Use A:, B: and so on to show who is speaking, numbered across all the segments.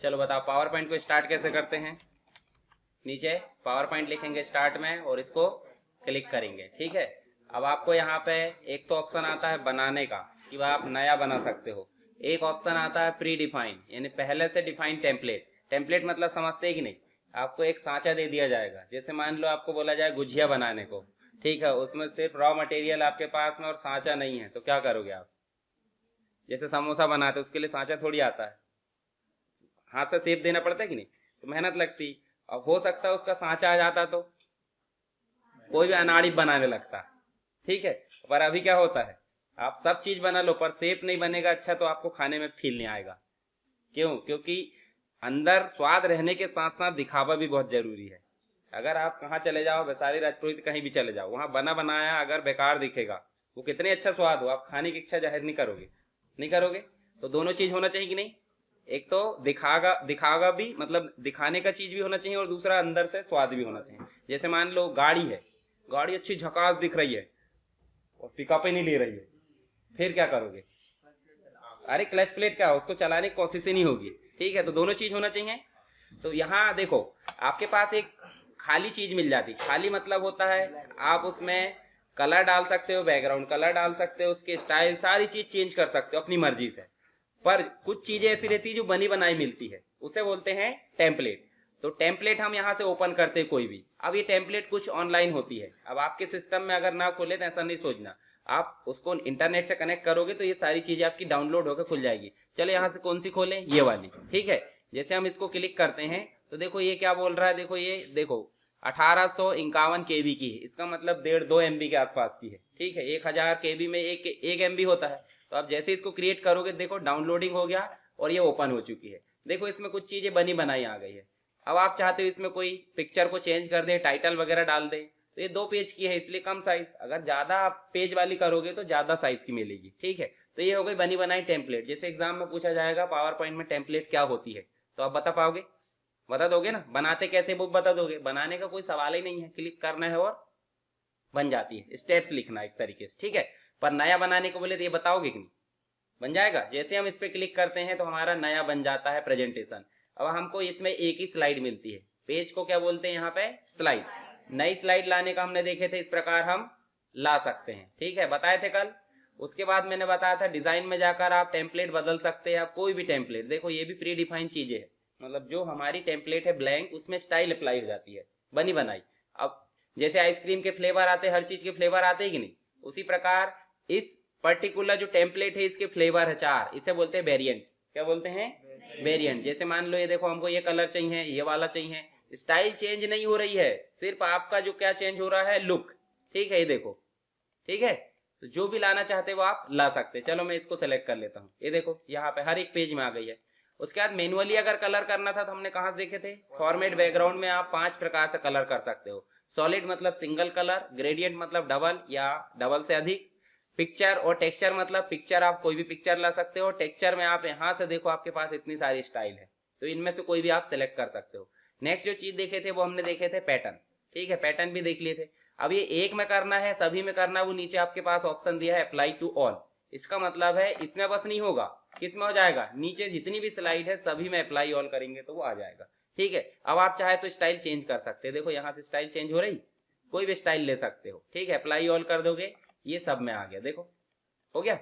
A: चलो बताओ power point को स्टार्ट कैसे करते हैं नीचे पावर पॉइंट लिखेंगे स्टार्ट में और इसको क्लिक करेंगे ठीक है अब आपको यहाँ पे एक तो ऑप्शन आता है बनाने का कि वह आप नया बना सकते हो एक ऑप्शन आता है प्री डिफाइन यानी पहले से डिफाइन टेम्पलेट टेम्पलेट मतलब समझते ही नहीं आपको एक सांचा दे दिया जाएगा जैसे मान लो आपको बोला जाए गुजिया बनाने को ठीक है उसमें सिर्फ रॉ मटेरियल आपके पास में और सांचा नहीं है तो क्या करोगे आप जैसे समोसा बनाते उसके लिए सांचा थोड़ी आता है हाथ से सेप देना पड़ता है कि नहीं तो मेहनत लगती और हो सकता है उसका सांचा आ जाता तो कोई भी अनाड़ी बनाने लगता ठीक है पर अभी क्या होता है आप सब चीज बना लो पर सेप नहीं बनेगा अच्छा तो आपको खाने में फील नहीं आएगा क्यों क्योंकि अंदर स्वाद रहने के साथ साथ दिखावा भी बहुत जरूरी है अगर आप कहाँ चले जाओ वैशाली राजपुरोहित तो कहीं भी चले जाओ वहां बना बनाया अगर बेकार दिखेगा वो कितने अच्छा स्वाद हो आप खाने की इच्छा जाहिर नहीं करोगे नहीं करोगे तो दोनों चीज होना चाहिए कि नहीं एक तो दिखागा दिखागा भी मतलब दिखाने का चीज भी होना चाहिए और दूसरा अंदर से स्वाद भी होना चाहिए जैसे मान लो गाड़ी है गाड़ी अच्छी झकास दिख रही है और पिकअप ही नहीं ले रही है फिर क्या करोगे अरे क्लच प्लेट क्या उसको चलाने की कोशिश ही नहीं होगी ठीक है तो दोनों चीज होना चाहिए तो यहाँ देखो आपके पास एक खाली चीज मिल जाती खाली मतलब होता है आप उसमें कलर डाल सकते हो बैकग्राउंड कलर डाल सकते हो उसके स्टाइल सारी चीज चेंज कर सकते हो अपनी मर्जी से पर कुछ चीजें ऐसी रहती है जो बनी बनाई मिलती है उसे बोलते हैं टेम्पलेट तो टेम्पलेट हम यहाँ से ओपन करते कोई भी अब ये टेम्पलेट कुछ ऑनलाइन होती है अब आपके सिस्टम में अगर ना खोले तो ऐसा नहीं सोचना आप उसको इंटरनेट से कनेक्ट करोगे तो ये सारी चीजें आपकी डाउनलोड होकर खुल जाएगी चलो यहाँ से कौन सी खोले ये वाली ठीक है जैसे हम इसको क्लिक करते हैं तो देखो ये क्या बोल रहा है देखो ये देखो अठारह सौ के बी की है इसका मतलब डेढ़ दो एम बी के आसपास की है ठीक है एक हजार के बी में एक एक एम बी होता है तो आप जैसे इसको क्रिएट करोगे देखो डाउनलोडिंग हो गया और ये ओपन हो चुकी है देखो इसमें कुछ चीज़ें बनी बनाई आ गई है अब आप चाहते हो इसमें कोई पिक्चर को चेंज कर दे टाइटल वगैरह डाल दें तो ये दो पेज की है इसलिए कम साइज अगर ज़्यादा आप पेज वाली करोगे तो ज़्यादा साइज की मिलेगी ठीक है तो ये हो गई बनी बनाई टेम्पलेट जैसे एग्जाम में पूछा जाएगा पावर पॉइंट में टेम्पलेट क्या होती है तो आप बता पाओगे बता दोगे ना बनाते कैसे वो बता दोगे बनाने का कोई सवाल ही नहीं है क्लिक करना है और बन जाती है स्टेप्स लिखना एक तरीके से ठीक है पर नया बनाने को बोले तो ये बताओगे कि नहीं बन जाएगा जैसे हम इस पर क्लिक करते हैं तो हमारा नया बन जाता है प्रेजेंटेशन अब हमको इसमें एक ही स्लाइड मिलती है पेज को क्या बोलते हैं यहाँ पे स्लाइड नई स्लाइड लाने का हमने देखे थे इस प्रकार हम ला सकते हैं ठीक है बताए थे कल उसके बाद मैंने बताया था डिजाइन में जाकर आप टेम्पलेट बदल सकते हैं आप कोई भी टेम्पलेट देखो ये भी प्रीडिफाइन डिफाइन चीजें है मतलब जो हमारी टेम्पलेट है ब्लैंक उसमें स्टाइल अप्लाई हो जाती है बनी बनाई अब जैसे आइसक्रीम के फ्लेवर आते हर चीज के फ्लेवर आते ही कि नहीं उसी प्रकार इस पर्टिकुलर जो टेम्पलेट है इसके फ्लेवर है चार इसे बोलते हैं वेरियंट क्या बोलते हैं वेरियंट जैसे मान लो ये देखो हमको ये कलर चाहिए ये वाला चाहिए स्टाइल चेंज नहीं हो रही है सिर्फ आपका जो क्या चेंज हो रहा है लुक ठीक है ये देखो ठीक है तो जो भी लाना चाहते हो आप ला सकते चलो मैं इसको सेलेक्ट कर लेता हूँ ये देखो यहाँ पे हर एक पेज में आ गई है उसके बाद मैनुअली अगर कलर करना था तो हमने कहा से देखे थे फॉर्मेट बैकग्राउंड में आप पांच प्रकार से कलर कर सकते हो सॉलिड मतलब सिंगल कलर ग्रेडियंट मतलब डबल या डबल से अधिक पिक्चर और टेक्सचर मतलब पिक्चर आप कोई भी पिक्चर ला सकते हो टेक्सचर में आप यहाँ से देखो आपके पास इतनी सारी स्टाइल है तो इनमें से कोई भी आप सेलेक्ट कर सकते हो नेक्स्ट जो चीज देखे थे वो हमने देखे थे पैटर्न ठीक है पैटर्न भी देख लिए थे अब ये एक में करना है सभी में करना है वो नीचे आपके पास ऑप्शन दिया है अप्लाई टू ऑल इसका मतलब है इसमें बस नहीं होगा किस में हो जाएगा नीचे जितनी भी स्लाइड है सभी में अप्लाई ऑल करेंगे तो वो आ जाएगा ठीक है अब आप चाहे तो स्टाइल चेंज कर सकते हैं देखो यहाँ से स्टाइल चेंज हो रही कोई भी स्टाइल ले सकते हो ठीक है अप्लाई ऑल कर दोगे ये सब में आ गया देखो हो गया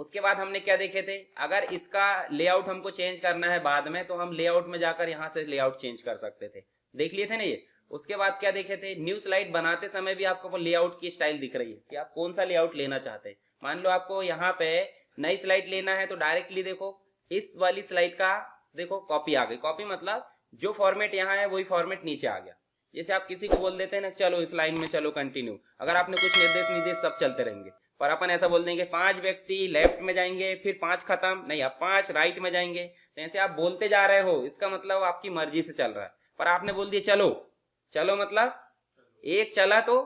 A: उसके बाद हमने क्या देखे थे अगर इसका लेआउट हमको चेंज करना है बाद में तो हम लेआउट में जाकर यहाँ से लेआउट चेंज कर सकते थे देख लिए थे ना ये उसके बाद क्या देखे थे न्यू स्लाइड बनाते समय भी आपको लेआउट की स्टाइल दिख रही है कि आप कौन सा लेआउट लेना चाहते हैं मान लो आपको यहाँ पे नई स्लाइड लेना है तो डायरेक्टली देखो इस वाली स्लाइड का देखो कॉपी आ गई कॉपी मतलब जो फॉर्मेट यहाँ है वही फॉर्मेट नीचे आ गया जैसे आप किसी को बोल देते हैं ना चलो इस लाइन में चलो कंटिन्यू अगर आपने कुछ निर्देश निर्देश सब चलते रहेंगे पर अपन ऐसा बोल देंगे पांच व्यक्ति लेफ्ट में जाएंगे फिर पांच खत्म नहीं आप पांच राइट में जाएंगे तो ऐसे आप बोलते जा रहे हो इसका मतलब आपकी मर्जी से चल रहा है पर आपने बोल दिया चलो चलो मतलब एक चला तो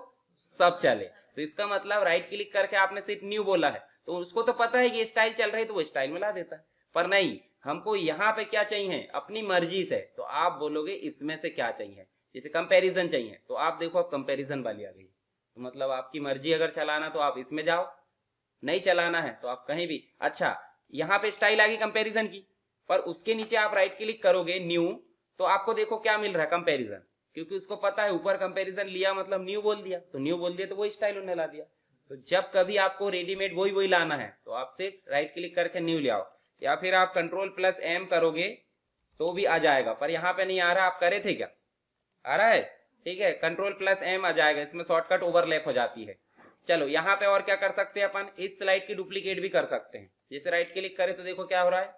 A: सब चले तो इसका मतलब राइट क्लिक करके आपने सिर्फ न्यू बोला है तो उसको तो पता है कि स्टाइल चल रही है तो वो स्टाइल में ला देता है पर नहीं हमको यहाँ पे क्या चाहिए अपनी मर्जी से तो आप बोलोगे इसमें से क्या चाहिए जैसे कंपैरिजन चाहिए तो आप देखो अब कंपैरिजन वाली आ गई तो मतलब आपकी मर्जी अगर चलाना तो आप इसमें जाओ नहीं चलाना है तो आप कहीं भी अच्छा यहाँ पे स्टाइल आ गई कंपेरिजन की पर उसके नीचे आप राइट क्लिक करोगे न्यू तो आपको देखो क्या मिल रहा है कंपेरिजन क्योंकि उसको पता है ऊपर कंपेरिजन लिया मतलब न्यू बोल दिया तो न्यू बोल दिया तो वही स्टाइल उन्हें ला दिया तो जब कभी आपको रेडीमेड वही वही लाना है तो आप सिर्फ राइट क्लिक करके न्यू ले आओ या फिर आप कंट्रोल प्लस एम करोगे तो भी आ जाएगा पर यहाँ पे नहीं आ रहा आप करे थे क्या आ रहा है ठीक है कंट्रोल प्लस एम आ जाएगा इसमें शॉर्टकट ओवरलैप हो जाती है चलो यहाँ पे और क्या कर सकते हैं अपन इस स्लाइड की डुप्लीकेट भी कर सकते हैं जैसे राइट क्लिक करें तो देखो क्या हो रहा है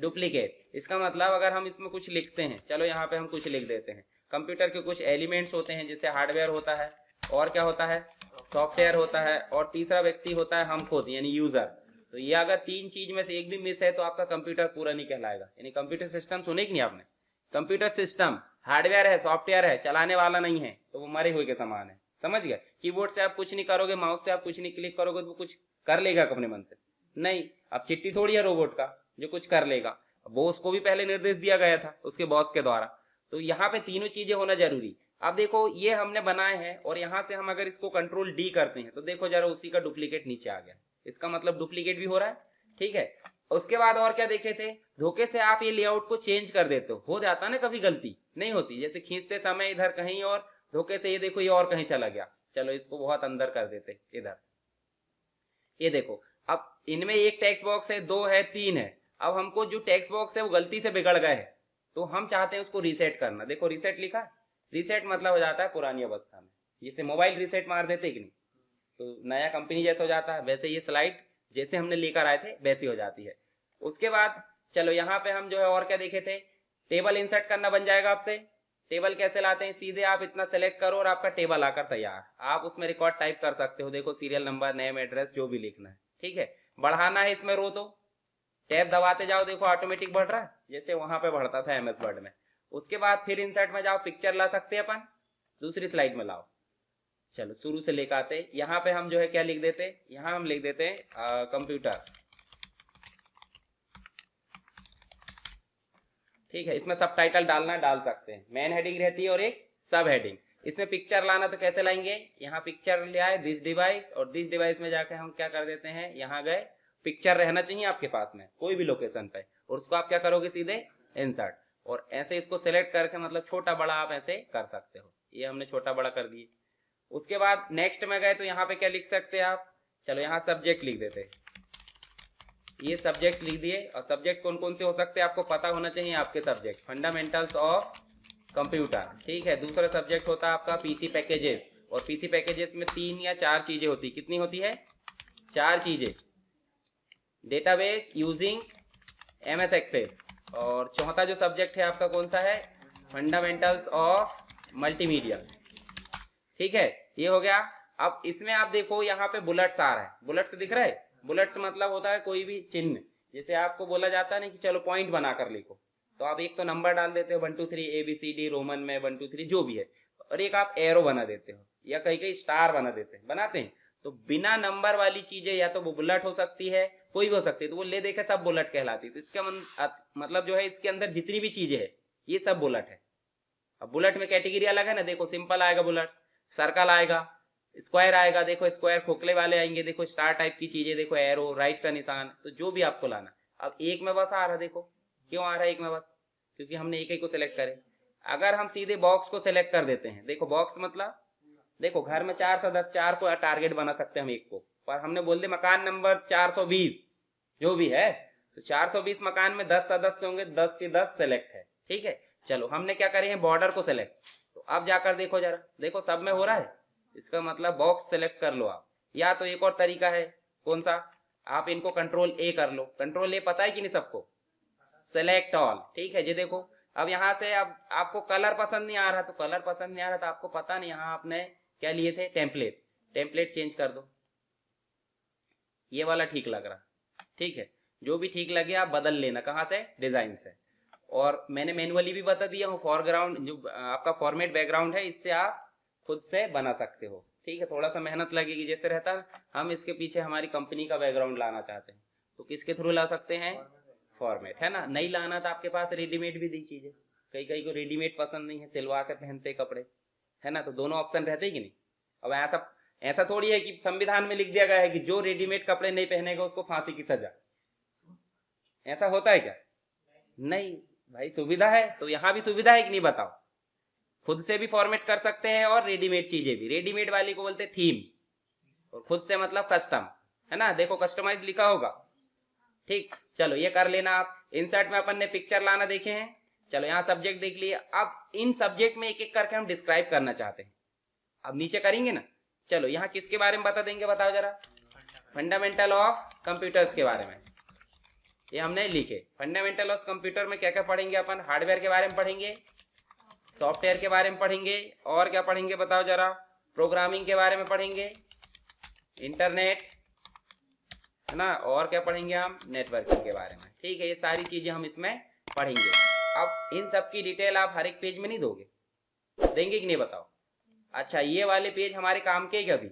A: डुप्लीकेट इसका मतलब अगर हम इसमें कुछ लिखते हैं चलो यहाँ पे हम कुछ लिख देते हैं कंप्यूटर के कुछ एलिमेंट्स होते हैं जैसे हार्डवेयर होता है और क्या होता है सॉफ्टवेयर होता है और तीसरा व्यक्ति होता है हम खुद यानी यूजर तो ये अगर तीन चीज में से एक भी मिस है तो आपका कंप्यूटर पूरा नहीं कहलाएगा यानी कंप्यूटर सिस्टम सुने कि नहीं आपने कंप्यूटर सिस्टम हार्डवेयर है सॉफ्टवेयर है चलाने वाला नहीं है तो वो मरे हुए के समान है समझ गए कीबोर्ड से आप कुछ नहीं करोगे माउस से आप कुछ नहीं क्लिक करोगे तो कुछ कर लेगा अपने मन से नहीं अब चिट्ठी थोड़ी है रोबोट का जो कुछ कर लेगा वो उसको भी पहले निर्देश दिया गया था उसके बॉस के द्वारा तो यहाँ पे तीनों चीजें होना जरूरी अब देखो ये हमने बनाए हैं और यहाँ से हम अगर इसको कंट्रोल डी करते हैं तो देखो जरा उसी का डुप्लीकेट नीचे आ गया इसका मतलब डुप्लीकेट भी हो रहा है ठीक है उसके बाद और क्या देखे थे धोखे से आप ये लेआउट को चेंज कर देते हो जाता ना कभी गलती नहीं होती जैसे खींचते समय इधर कहीं और धोखे से ये देखो ये और कहीं चला गया चलो इसको बहुत अंदर कर देते इधर ये देखो अब इनमें एक टेक्स बॉक्स है दो है तीन है अब हमको जो टेक्स बॉक्स है वो गलती से बिगड़ गए है तो हम चाहते हैं उसको रीसेट करना देखो रीसेट लिखा रीसेट मतलब हो जाता है पुरानी अवस्था में जैसे मोबाइल रीसेट मार देते कि नहीं तो नया कंपनी जैसे हो जाता है वैसे ये स्लाइड जैसे हमने लेकर आए थे वैसी हो जाती है उसके बाद चलो यहाँ पे हम जो है और क्या देखे थे टेबल इंसर्ट करना बन जाएगा आपसे टेबल कैसे लाते हैं सीधे आप इतना सेलेक्ट करो और आपका टेबल आकर तैयार आप उसमें रिकॉर्ड टाइप कर सकते हो देखो सीरियल नंबर नेम एड्रेस जो भी लिखना है ठीक है बढ़ाना है इसमें रो तो टैब दबाते जाओ देखो ऑटोमेटिक बढ़ रहा है जैसे वहां पे बढ़ता था एम एस वर्ड में उसके बाद फिर इंसर्ट में जाओ पिक्चर ला सकते हैं अपन दूसरी स्लाइड में लाओ चलो शुरू से लेकर आते हैं यहाँ पे हम जो है क्या लिख देते हैं यहाँ हम लिख देते हैं कंप्यूटर ठीक है इसमें सब टाइटल डालना डाल सकते हैं मेन हेडिंग रहती है और एक सब हेडिंग इसमें पिक्चर लाना तो कैसे लाएंगे यहाँ पिक्चर ले आए दिस डिवाइस और दिस डिवाइस में जाकर हम क्या कर देते हैं यहाँ गए पिक्चर रहना चाहिए आपके पास में कोई भी लोकेशन पे और उसको आप क्या करोगे सीधे इंसर्ट और ऐसे इसको सेलेक्ट करके मतलब छोटा बड़ा आप ऐसे कर सकते हो ये हमने छोटा बड़ा कर दिए उसके बाद नेक्स्ट में गए तो यहाँ पे क्या लिख सकते हैं आप चलो यहाँ सब्जेक्ट लिख देते ये सब्जेक्ट लिख दिए और सब्जेक्ट कौन कौन से हो सकते हैं आपको पता होना चाहिए आपके सब्जेक्ट फंडामेंटल्स ऑफ कंप्यूटर ठीक है दूसरा सब्जेक्ट होता है आपका पीसी पैकेजेस और पीसी पैकेजेस में तीन या चार चीजें होती कितनी होती है चार चीजें database using M S Access और चौथा जो सब्जेक्ट है आपका कौन सा है फंडामेंटल्स ऑफ मल्टीमीडिया ठीक है ये हो गया अब इसमें आप देखो यहाँ पे बुलेट्स आ रहा है बुलेट्स दिख रहा है बुलेट्स मतलब होता है कोई भी चिन्ह जैसे आपको बोला जाता है ना कि चलो पॉइंट बनाकर लिखो तो आप एक तो नंबर डाल देते हो one two three A B C D Roman में वन टू थ्री जो भी है और एक आप एरो बना देते हो या कहीं कहीं स्टार बना देते हैं बनाते हैं तो बिना नंबर वाली चीजें या तो वो बुलेट हो सकती है कोई भी हो सकती है तो वो ले देखे सब बुलेट कहलाती है तो इसका मतलब जो है इसके अंदर जितनी भी चीजें है ये सब बुलेट है अब बुलेट में कैटेगरी अलग है ना देखो सिंपल आएगा बुलेट्स सर्कल आएगा स्क्वायर आएगा देखो स्क्वायर खोखले वाले आएंगे देखो स्टार टाइप की चीजें देखो एरो राइट का निशान तो जो भी आपको लाना अब एक में बस आ रहा है देखो क्यों आ रहा है एक में बस क्योंकि हमने एक एक को सिलेक्ट करे अगर हम सीधे बॉक्स को सिलेक्ट कर देते हैं देखो बॉक्स मतलब देखो घर में चार सौ दस चार को टारगेट बना सकते हैं हम एक को पर हमने बोल दिया मकान नंबर चार सौ बीस जो भी है तो चार सौ बीस मकान में दस सदस्य होंगे दस के दस सेलेक्ट है ठीक है चलो हमने क्या करे हैं बॉर्डर को सेलेक्ट अब जाकर देखो जरा देखो सब में हो रहा है इसका मतलब बॉक्स सेलेक्ट कर लो आप या तो एक और तरीका है कौन सा आप इनको कंट्रोल ए कर लो कंट्रोल ए पता है कि नहीं सबको सेलेक्ट ऑल ठीक है जी देखो अब यहाँ से अब आपको कलर पसंद नहीं आ रहा तो कलर पसंद नहीं आ रहा तो आपको पता नहीं यहाँ आपने क्या लिए थे टेम्पलेट टेम्पलेट चेंज कर दो ये वाला ठीक लग रहा ठीक है जो भी ठीक लगे आप बदल लेना कहाँ से डिजाइन से और मैंने मैनुअली भी बता दिया हूँ फॉरग्राउंड जो आपका फॉर्मेट बैकग्राउंड है इससे आप खुद से बना सकते हो ठीक है थोड़ा सा मेहनत लगेगी जैसे रहता है हम इसके पीछे हमारी कंपनी का बैकग्राउंड लाना चाहते हैं तो किसके थ्रू ला सकते हैं फॉर्मेट है ना नहीं लाना तो आपके पास रेडीमेड भी दी चीज़ें कई कई को रेडीमेड पसंद नहीं है सिलवा कर पहनते कपड़े है ना तो दोनों ऑप्शन रहते कि नहीं अब ऐसा ऐसा थोड़ी है कि संविधान में लिख दिया गया है कि जो रेडीमेड कपड़े नहीं पहनेगा उसको फांसी की सजा ऐसा होता है क्या नहीं भाई सुविधा है तो यहाँ भी सुविधा है कि नहीं बताओ खुद से भी फॉर्मेट कर सकते हैं और रेडीमेड चीजें भी रेडीमेड वाली को बोलते थीम और खुद से मतलब कस्टम है ना देखो कस्टमाइज लिखा होगा ठीक चलो ये कर लेना आप इंसर्ट में अपन ने पिक्चर लाना देखे हैं चलो यहाँ सब्जेक्ट देख लिए अब इन सब्जेक्ट में एक एक करके हम डिस्क्राइब करना चाहते हैं अब नीचे करेंगे ना चलो यहाँ किसके बारे में बता देंगे बताओ जरा फंडामेंटल ऑफ कंप्यूटर्स के बारे में ये हमने लिखे फंडामेंटल ऑफ कंप्यूटर में क्या क्या पढ़ेंगे अपन हार्डवेयर के बारे में पढ़ेंगे सॉफ्टवेयर के बारे में पढ़ेंगे और क्या पढ़ेंगे बताओ जरा प्रोग्रामिंग के बारे में पढ़ेंगे इंटरनेट है ना और क्या पढ़ेंगे हम नेटवर्किंग के बारे में ठीक है ये सारी चीजें हम इसमें पढ़ेंगे अब इन सब की डिटेल आप हर एक पेज में नहीं दोगे देंगे कि नहीं बताओ अच्छा ये वाले पेज हमारे काम के ही कभी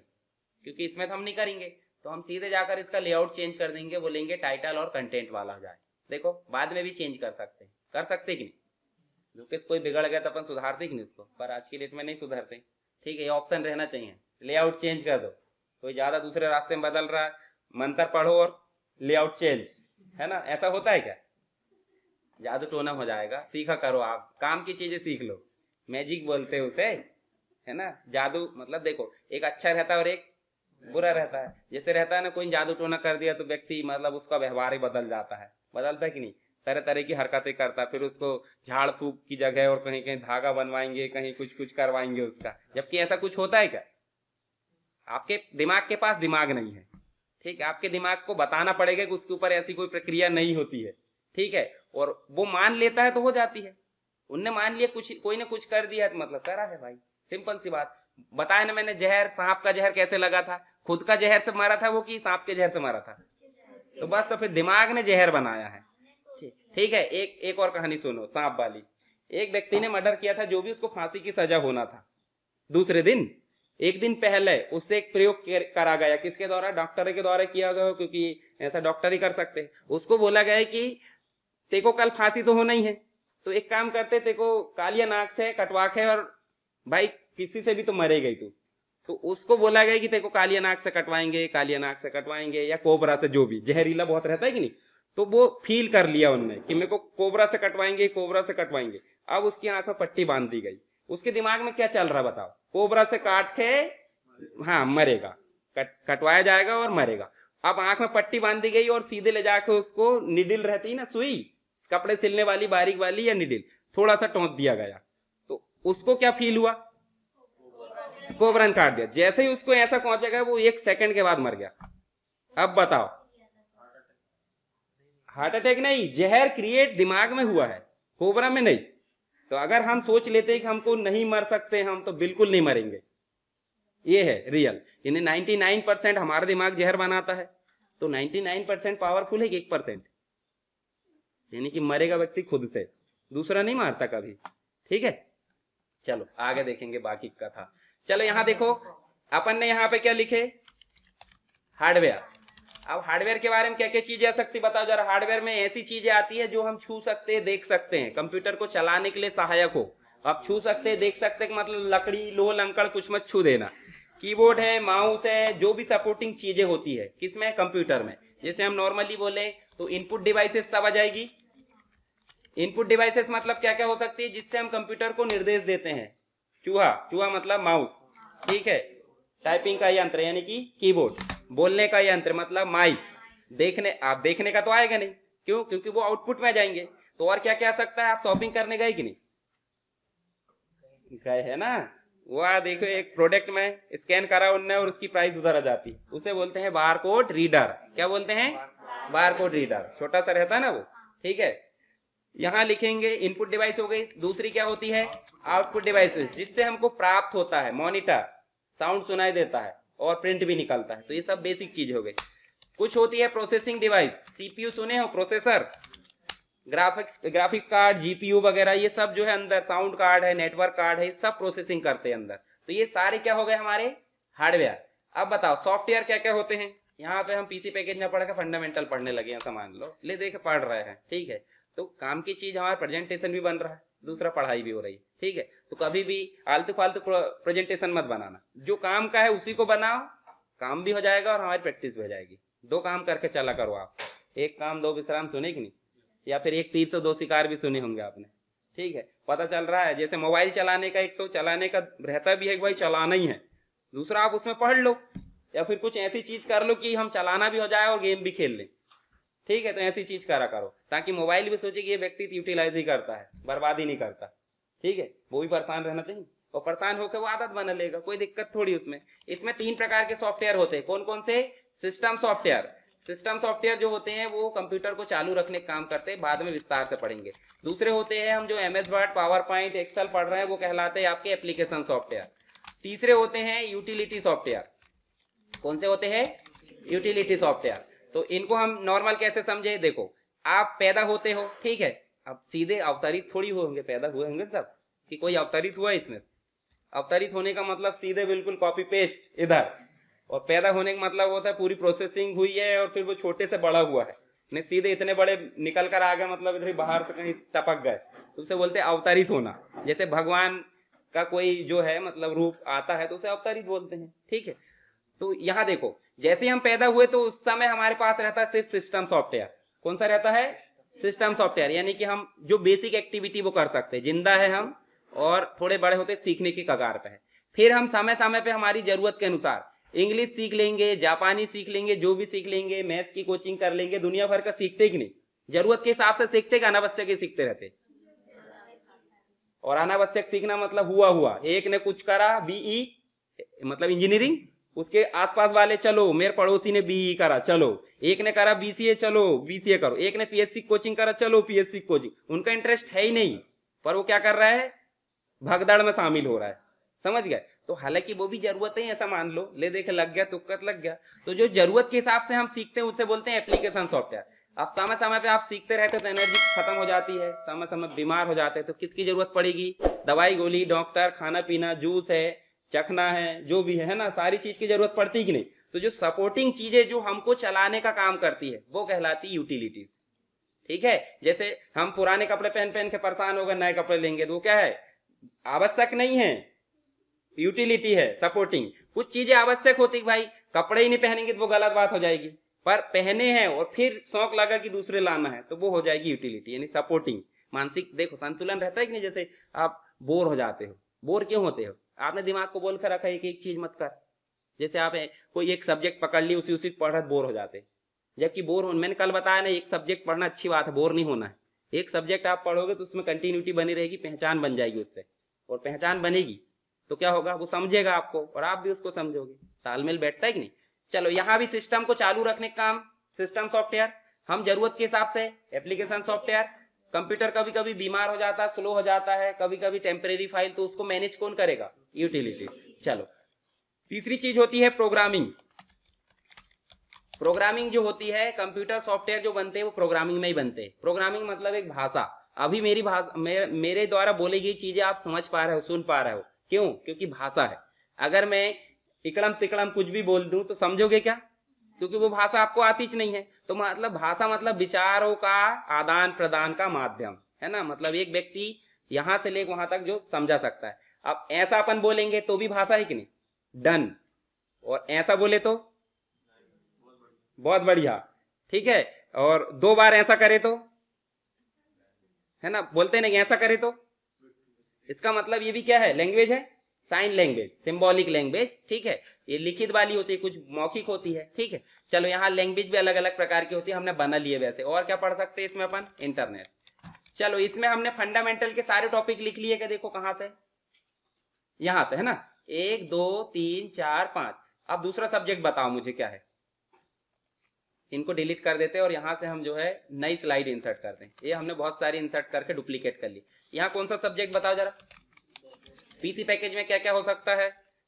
A: क्योंकि इसमें तो हम नहीं करेंगे तो हम सीधे जाकर इसका लेआउट चेंज कर देंगे बोलेंगे टाइटल और कंटेंट वाला जाए देखो बाद में भी चेंज कर सकते हैं कर सकते कि नहीं लोकेश कोई बिगड़ गया तो अपन सुधारते कि नहीं उसको पर आज की डेट में नहीं सुधारते ठीक है ये ऑप्शन रहना चाहिए लेआउट चेंज कर दो कोई ज्यादा दूसरे रास्ते में बदल रहा है मंत्र पढ़ो और लेआउट चेंज है ना ऐसा होता है क्या जादू टोना हो जाएगा सीखा करो आप काम की चीजें सीख लो मैजिक बोलते हैं उसे है ना जादू मतलब देखो एक अच्छा रहता है और एक बुरा रहता है जैसे रहता है ना कोई जादू टोना कर दिया तो व्यक्ति मतलब उसका व्यवहार ही बदल जाता है बदलता है कि नहीं तरह तरह की हरकतें करता है फिर उसको झाड़ फूक की जगह और कहीं कहीं धागा बनवाएंगे कहीं कुछ कुछ करवाएंगे उसका जबकि ऐसा कुछ होता है क्या आपके दिमाग के पास दिमाग नहीं है ठीक है आपके दिमाग को बताना पड़ेगा कि उसके ऊपर ऐसी कोई प्रक्रिया नहीं होती है ठीक है और वो मान लेता है तो हो जाती है उनने मान लिया कुछ कोई ने कुछ कर दिया तो मतलब करा है भाई सिंपल सी बात बताया ना मैंने जहर सांप का जहर कैसे लगा था खुद का जहर से मारा था वो कि सांप के जहर से मारा था तो बस तो फिर दिमाग ने जहर बनाया है ठीक है एक एक और कहानी सुनो सांप वाली एक व्यक्ति ने मर्डर किया था जो भी उसको फांसी की सजा होना था दूसरे दिन एक दिन पहले उससे एक प्रयोग करा गया किसके द्वारा डॉक्टर के द्वारा किया गया क्योंकि ऐसा डॉक्टर ही कर सकते उसको बोला गया कि तेको कल फांसी तो होना ही है तो एक काम करते तेको कालिया नाक से कटवा के और भाई किसी से भी तो मरे गई तू तो उसको बोला गया कि तेरे को काली से कटवाएंगे कालिया नाक से कटवाएंगे या कोबरा से जो भी जहरीला बहुत रहता है कि नहीं तो वो फील कर लिया उनने कि मेरे को कोबरा से कटवाएंगे कोबरा से कटवाएंगे अब उसकी आंख में पट्टी बांध दी गई उसके दिमाग में क्या चल रहा बताओ कोबरा से काट के हाँ मरेगा कट कटवाया जाएगा और मरेगा अब आंख में पट्टी बांध दी गई और सीधे ले जाके उसको निडिल रहती है ना सुई कपड़े सिलने वाली बारीक वाली या निडिल थोड़ा सा टोंक दिया गया तो उसको क्या फील हुआ कोबरन काट दिया जैसे ही उसको ऐसा गया वो एक सेकंड के बाद मर गया अब बताओ हार्ट अटैक नहीं जहर क्रिएट दिमाग में हुआ है कोबरा में नहीं तो अगर हम सोच लेते हैं कि हमको नहीं मर सकते हम तो बिल्कुल नहीं मरेंगे ये है रियल यानी 99 परसेंट हमारा दिमाग जहर बनाता है तो 99 परसेंट पावरफुल है कि एक परसेंट यानी कि मरेगा व्यक्ति खुद से दूसरा नहीं मारता कभी ठीक है चलो आगे देखेंगे बाकी कथा
B: चलो यहां देखो
A: अपन ने यहाँ पे क्या लिखे हार्डवेयर अब हार्डवेयर के बारे में क्या क्या चीजें आ सकती बताओ जरा हार्डवेयर में ऐसी चीजें आती है जो हम छू सकते हैं देख सकते हैं कंप्यूटर को चलाने के लिए सहायक हो आप छू सकते हैं देख सकते हैं मतलब लकड़ी लोह लंकड़ कुछ मत छू देना कीबोर्ड है माउस है जो भी सपोर्टिंग चीजें होती है किसमें कंप्यूटर में जैसे हम नॉर्मली बोले तो इनपुट डिवाइसेस सब आ जाएगी इनपुट डिवाइसेस मतलब क्या क्या हो सकती है जिससे हम कंप्यूटर को निर्देश देते हैं चूहा चूहा मतलब माउस ठीक है टाइपिंग का यंत्र यानी कि कीबोर्ड बोलने का यंत्र मतलब माइक देखने आप देखने का तो आएगा नहीं क्यों क्योंकि वो आउटपुट में जाएंगे तो और क्या क्या सकता है आप शॉपिंग करने गए कि नहीं गए है ना वह देखो एक प्रोडक्ट में स्कैन करा उनने और उसकी प्राइस उधर आ जाती उसे बोलते हैं बार रीडर क्या बोलते हैं बार रीडर छोटा सा रहता है ना वो ठीक है यहाँ लिखेंगे इनपुट डिवाइस हो गई दूसरी क्या होती है आउटपुट डिवाइस जिससे हमको प्राप्त होता है मॉनिटर साउंड सुनाई देता है और प्रिंट भी निकलता है तो ये सब बेसिक चीज हो गई कुछ होती है प्रोसेसिंग डिवाइस सीपीयू सुने हो processor graphics graphics card GPU वगैरह ये सब जो है अंदर साउंड कार्ड है नेटवर्क कार्ड है सब प्रोसेसिंग करते हैं अंदर तो ये सारे क्या हो गए हमारे हार्डवेयर अब बताओ सॉफ्टवेयर क्या क्या होते हैं यहाँ पे हम पीसी पैकेज में पढ़ के फंडामेंटल पढ़ने लगे हैं समान लो ले देख पढ़ रहे हैं ठीक है तो काम की चीज हमारा प्रेजेंटेशन भी बन रहा है दूसरा पढ़ाई भी हो रही है ठीक है तो कभी भी आलतू फालतू प्रेजेंटेशन मत बनाना जो काम का है उसी को बनाओ काम भी हो जाएगा और हमारी प्रैक्टिस भी हो जाएगी दो काम करके चला करो आप एक काम दो विश्राम सुने कि नहीं या फिर एक तीर से दो शिकार भी सुने होंगे आपने ठीक है पता चल रहा है जैसे मोबाइल चलाने का एक तो चलाने का रहता भी है कि भाई चलाना ही है दूसरा आप उसमें पढ़ लो या फिर कुछ ऐसी चीज कर लो कि हम चलाना भी हो जाए और गेम भी खेल लें ठीक है तो ऐसी चीज करा करो ताकि मोबाइल भी सोचे कि ये व्यक्ति यूटिलाइज ही करता है बर्बाद ही नहीं करता ठीक है वो भी परेशान रहना चाहिए और परेशान होकर वो आदत बना लेगा कोई दिक्कत थोड़ी उसमें इसमें तीन प्रकार के सॉफ्टवेयर होते हैं कौन कौन से सिस्टम सॉफ्टवेयर सिस्टम सॉफ्टवेयर जो होते हैं वो कंप्यूटर को चालू रखने का काम करते हैं बाद में विस्तार से पढ़ेंगे दूसरे होते हैं हम जो M S Word PowerPoint Excel पढ़ रहे हैं वो कहलाते हैं आपके एप्लीकेशन सॉफ्टवेयर तीसरे होते हैं यूटिलिटी सॉफ्टवेयर कौन से होते हैं यूटिलिटी सॉफ्टवेयर तो इनको हम नॉर्मल कैसे समझे देखो आप पैदा होते हो ठीक है अब सीधे अवतरित थोड़ी होंगे पैदा हुए होंगे सब कि कोई अवतरित हुआ इसमें अवतरित होने का मतलब सीधे बिल्कुल कॉपी पेस्ट इधर और पैदा होने का मतलब होता है पूरी प्रोसेसिंग हुई है और फिर वो छोटे से बड़ा हुआ है नहीं सीधे इतने बड़े निकल कर आ गए मतलब इधर बाहर से कहीं टपक गए तो उसे बोलते हैं अवतरित होना जैसे भगवान का कोई जो है मतलब रूप आता है तो उसे अवतरित बोलते हैं ठीक है तो यहाँ देखो जैसे हम पैदा हुए तो उस समय हमारे पास रहता है सिर्फ सिस्टम सॉफ्टवेयर कौन सा रहता है सिस्टम सॉफ्टवेयर यानी कि हम जो बेसिक एक्टिविटी वो कर सकते हैं जिंदा है हम और थोड़े बड़े होते सीखने के कगार पे है फिर हम समय समय पे हमारी जरूरत के अनुसार इंग्लिश सीख लेंगे जापानी सीख लेंगे जो भी सीख लेंगे मैथ्स की कोचिंग कर लेंगे दुनिया भर का सीखते कि नहीं जरूरत के हिसाब से सीखते कि अनावश्यक ही सीखते रहते और अनावश्यक सीखना मतलब हुआ हुआ एक ने कुछ करा बीई e, मतलब इंजीनियरिंग उसके आसपास वाले चलो मेरे पड़ोसी ने बीई e करा चलो एक ने करा बीसीए चलो बीसीए करो एक ने पीएससी कोचिंग करा चलो पीएससी कोचिंग उनका इंटरेस्ट है ही नहीं पर वो क्या कर रहा है भगदड़ में शामिल हो रहा है समझ गए तो हालांकि वो भी जरूरत है ऐसा मान लो ले देखे लग गया तुक्कत लग गया तो जो जरूरत के हिसाब से हम सीखते हैं उसे बोलते हैं एप्लीकेशन सॉफ्टवेयर अब समय समय पे आप सीखते रहते तो एनर्जी खत्म हो जाती है समय समय बीमार हो जाते हैं तो किसकी जरूरत पड़ेगी दवाई गोली डॉक्टर खाना पीना जूस है चखना है जो भी है ना सारी चीज की जरूरत पड़ती कि नहीं तो जो सपोर्टिंग चीजें जो हमको चलाने का काम करती है वो कहलाती यूटिलिटीज ठीक है जैसे हम पुराने कपड़े पहन पहन के परेशान हो गए नए कपड़े लेंगे तो वो क्या है आवश्यक नहीं है यूटिलिटी है सपोर्टिंग कुछ चीजें आवश्यक होती भाई कपड़े ही नहीं पहनेंगे तो वो गलत बात हो जाएगी पर पहने हैं और फिर शौक लगा कि दूसरे लाना है तो वो हो जाएगी यूटिलिटी यानी सपोर्टिंग मानसिक देखो संतुलन रहता है कि नहीं जैसे आप बोर हो जाते हो बोर क्यों होते हो आपने दिमाग को बोल कर रखा है कि एक चीज मत कर जैसे आप कोई एक सब्जेक्ट पकड़ ली उसी उसी पढ़ बोर हो जाते जबकि बोर हो मैंने कल बताया ना एक सब्जेक्ट पढ़ना अच्छी बात है बोर नहीं होना है एक सब्जेक्ट आप पढ़ोगे तो उसमें कंटिन्यूटी बनी रहेगी पहचान बन जाएगी उससे और पहचान बनेगी तो क्या होगा वो समझेगा आपको और आप भी उसको समझोगे तालमेल बैठता है कि नहीं चलो यहाँ भी सिस्टम को चालू रखने का काम सिस्टम सॉफ्टवेयर हम जरूरत के हिसाब से एप्लीकेशन सॉफ्टवेयर कंप्यूटर कभी कभी बीमार हो जाता है स्लो हो जाता है कभी कभी टेम्परेरी फाइल तो उसको मैनेज कौन करेगा यूटिलिटी चलो तीसरी चीज होती है प्रोग्रामिंग प्रोग्रामिंग जो होती है कंप्यूटर सॉफ्टवेयर जो बनते हैं वो प्रोग्रामिंग में ही बनते हैं प्रोग्रामिंग मतलब एक भाषा अभी मेरी भाषा मेरे, मेरे द्वारा बोली गई चीजें आप समझ पा रहे हो सुन पा रहे हो क्यों क्योंकि भाषा है अगर मैं इकड़म तिकड़म कुछ भी बोल दूं तो समझोगे क्या क्योंकि वो भाषा आपको आती नहीं है तो मतलब भाषा मतलब विचारों का आदान प्रदान का माध्यम है ना मतलब एक व्यक्ति यहां से लेकर वहां तक जो समझा सकता है अब ऐसा अपन बोलेंगे तो भी भाषा है कि नहीं डन और ऐसा बोले तो बहुत बढ़िया ठीक है और दो बार ऐसा करे तो है ना बोलते नहीं ऐसा करे तो इसका मतलब ये भी क्या है लैंग्वेज है साइन लैंग्वेज सिंबॉलिक लैंग्वेज ठीक है ये लिखित वाली होती है कुछ मौखिक होती है ठीक है चलो यहाँ लैंग्वेज भी अलग अलग प्रकार की होती है हमने बना लिए वैसे और क्या पढ़ सकते हैं इसमें अपन इंटरनेट चलो इसमें हमने फंडामेंटल के सारे टॉपिक लिख लिए क्या देखो कहाँ से यहाँ से है ना एक दो तीन चार पांच अब दूसरा सब्जेक्ट बताओ मुझे क्या है इनको डिलीट कर देते हैं और यहाँ से हम जो है नई स्लाइड इंसर्ट करते हैं ये हमने बहुत सारी इंसर्ट करके डुप्लीकेट कर ली यहाँ कौन सा सब्जेक्ट बताओ जरा पीसी पैकेज में क्या क्या हो सकता है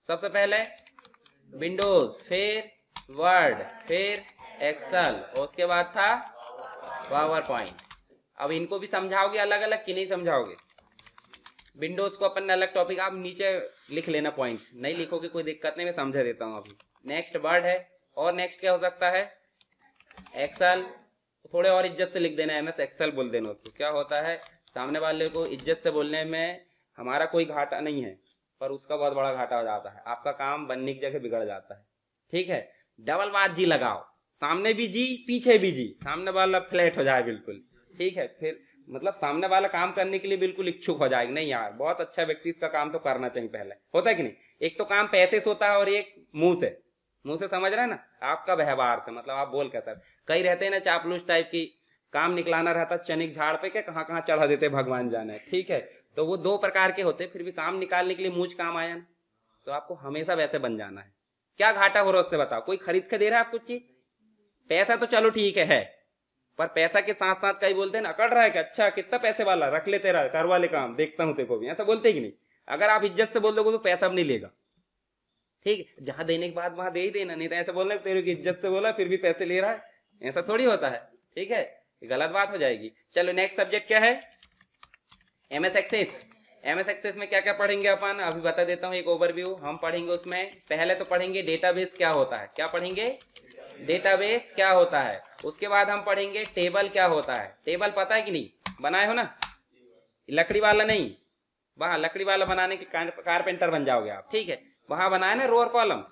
A: सबसे पहले विंडोज फिर वर्ड फिर एक्सल उसके बाद था पावर पॉइंट अब इनको भी समझाओगे अलग अलग कि नहीं समझाओगे विंडोज को अपन अलग टॉपिक आप नीचे लिख लेना पॉइंट्स नहीं लिखोगे कोई दिक्कत नहीं मैं समझा देता हूँ अभी नेक्स्ट वर्ड है और नेक्स्ट क्या हो सकता है एक्सल थोड़े और इज्जत से लिख देना एम एस एक्सल बोल देना उसको क्या होता है सामने वाले को इज्जत से बोलने में हमारा कोई घाटा नहीं है पर उसका बहुत बड़ा घाटा हो जाता है आपका काम बनने की जगह बिगड़ जाता है ठीक है डबल बात जी लगाओ सामने भी जी पीछे भी जी सामने वाला फ्लैट हो जाए बिल्कुल ठीक है फिर मतलब सामने वाला काम करने के लिए बिल्कुल इच्छुक हो जाएगा नहीं यार बहुत अच्छा व्यक्ति इसका काम तो करना चाहिए पहले होता है कि नहीं एक तो काम पैसे से होता है और एक मुंह से मुंह से समझ रहे हैं ना आपका व्यवहार से मतलब आप बोल सर कई रहते हैं ना चापलूस टाइप की काम निकलाना रहता चनिक झाड़ पे के कहाँ कहाँ चढ़ा देते भगवान जाने ठीक है तो वो दो प्रकार के होते फिर भी काम निकालने के लिए मूझ काम आया ना तो आपको हमेशा वैसे बन जाना है क्या घाटा हो रहा है उससे बताओ कोई खरीद के दे रहा है आपको चीज पैसा तो चलो ठीक है पर पैसा के साथ साथ कई बोलते हैं ना अकड़ रहा है कि अच्छा कितना पैसे वाला रख लेते तेरा करवा ले काम देखता हूं तेरे को भी ऐसा बोलते कि नहीं अगर आप इज्जत से बोल दोगे तो पैसा भी नहीं लेगा ठीक है जहां देने के बाद वहां दे ही देना नहीं तो ऐसा बोलना तेरे की इज्जत से बोला फिर भी पैसे ले रहा है ऐसा थोड़ी होता है ठीक है गलत बात हो जाएगी चलो नेक्स्ट सब्जेक्ट क्या है M S Access M S Access में क्या क्या पढ़ेंगे अपन अभी बता देता हूँ एक ओवरव्यू हम पढ़ेंगे उसमें पहले तो पढ़ेंगे डेटाबेस क्या होता है क्या पढ़ेंगे डेटाबेस क्या होता है उसके बाद हम पढ़ेंगे टेबल क्या होता है टेबल पता है कि नहीं बनाए हो ना लकड़ी वाला नहीं वहाँ लकड़ी वाला बनाने के कारपेंटर बन जाओगे आप ठीक है वहां बनाया ना रोअर कॉलम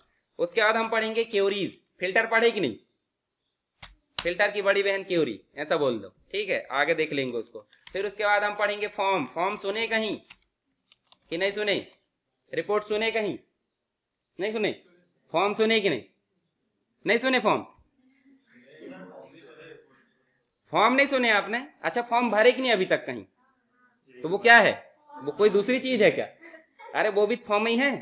A: उसके बाद हम पढ़ेंगे क्यूरीज फिल्टर पढ़े कि नहीं फिल्टर की बड़ी बहन क्यूरी ऐसा बोल दो ठीक है आगे देख लेंगे उसको फिर उसके बाद हम पढ़ेंगे फॉर्म फॉर्म सुने कहीं कि नहीं सुने रिपोर्ट सुने कहीं नहीं सुने फॉर्म सुने कि नहीं नहीं सुने फॉर्म फॉर्म नहीं सुने आपने अच्छा फॉर्म भरे कि नहीं अभी तक कहीं तो वो क्या है वो कोई दूसरी चीज है क्या अरे वो भी फॉर्म ही है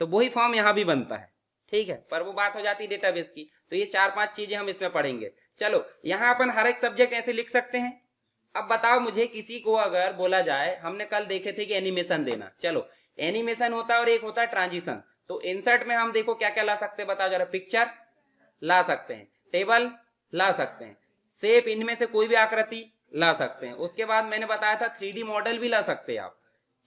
A: तो वही फॉर्म यहाँ भी बनता है ठीक है पर वो बात हो जाती है डेटाबेस की तो ये चार पांच चीजें हम इसमें पढ़ेंगे चलो यहाँ अपन हर एक सब्जेक्ट ऐसे लिख सकते हैं अब बताओ मुझे किसी को अगर बोला जाए हमने कल देखे थे कि एनिमेशन देना चलो एनिमेशन होता है और एक होता है ट्रांजिशन तो इंसर्ट में हम देखो क्या क्या ला सकते हैं बताओ जरा पिक्चर ला सकते हैं टेबल ला सकते हैं सेप इनमें से कोई भी आकृति ला सकते हैं उसके बाद मैंने बताया था थ्री मॉडल भी ला सकते हैं आप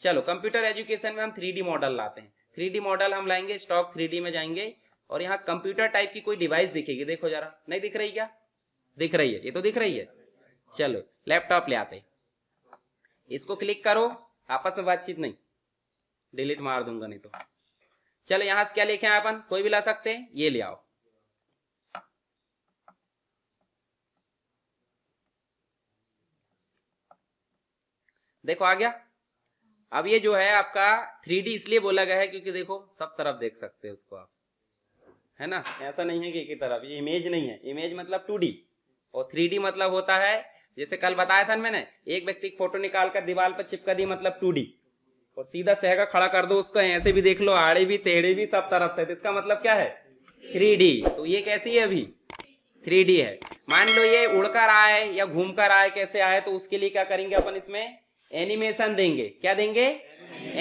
A: चलो कंप्यूटर एजुकेशन में हम थ्री मॉडल लाते हैं थ्री मॉडल हम लाएंगे स्टॉक थ्री में जाएंगे और यहाँ कंप्यूटर टाइप की कोई डिवाइस दिखेगी देखो जरा नहीं दिख रही क्या दिख रही है ये तो दिख रही है चलो लैपटॉप ले आते इसको क्लिक करो आपस में बातचीत नहीं डिलीट मार दूंगा नहीं तो चलो यहां से क्या लिखे अपन कोई भी ला सकते हैं ये ले आओ देखो आ गया अब ये जो है आपका थ्री इसलिए बोला गया है क्योंकि देखो सब तरफ देख सकते हैं उसको आप है ना ऐसा नहीं है कि एक तरफ ये इमेज नहीं है इमेज मतलब टू और थ्री मतलब होता है जैसे कल बताया था मैंने एक व्यक्ति फोटो निकाल कर दीवार पर चिपका दी मतलब टू और सीधा सहगा खड़ा कर दो उसको ऐसे भी देख लो आड़े भी टेढ़े भी सब तरफ से तो इसका मतलब क्या है थ्री तो ये कैसी है अभी थ्री है मान लो ये उड़कर आए या घूमकर आए कैसे आए तो उसके लिए क्या करेंगे अपन इसमें एनिमेशन देंगे क्या देंगे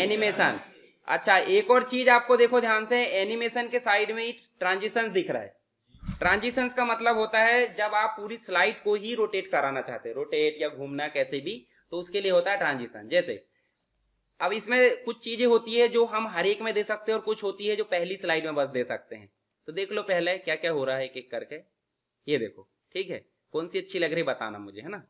A: एनिमेशन अच्छा एक और चीज आपको देखो ध्यान से एनिमेशन के साइड में ही ट्रांजिशन दिख रहा है ट्रांजिशंस का मतलब होता है जब आप पूरी स्लाइड को ही रोटेट कराना चाहते हैं रोटेट या घूमना कैसे भी तो उसके लिए होता है ट्रांजिशन जैसे अब इसमें कुछ चीजें होती है जो हम हर एक में दे सकते हैं और कुछ होती है जो पहली स्लाइड में बस दे सकते हैं तो देख लो पहले क्या क्या हो रहा है एक एक करके ये देखो ठीक है कौन सी अच्छी लग रही बताना मुझे है ना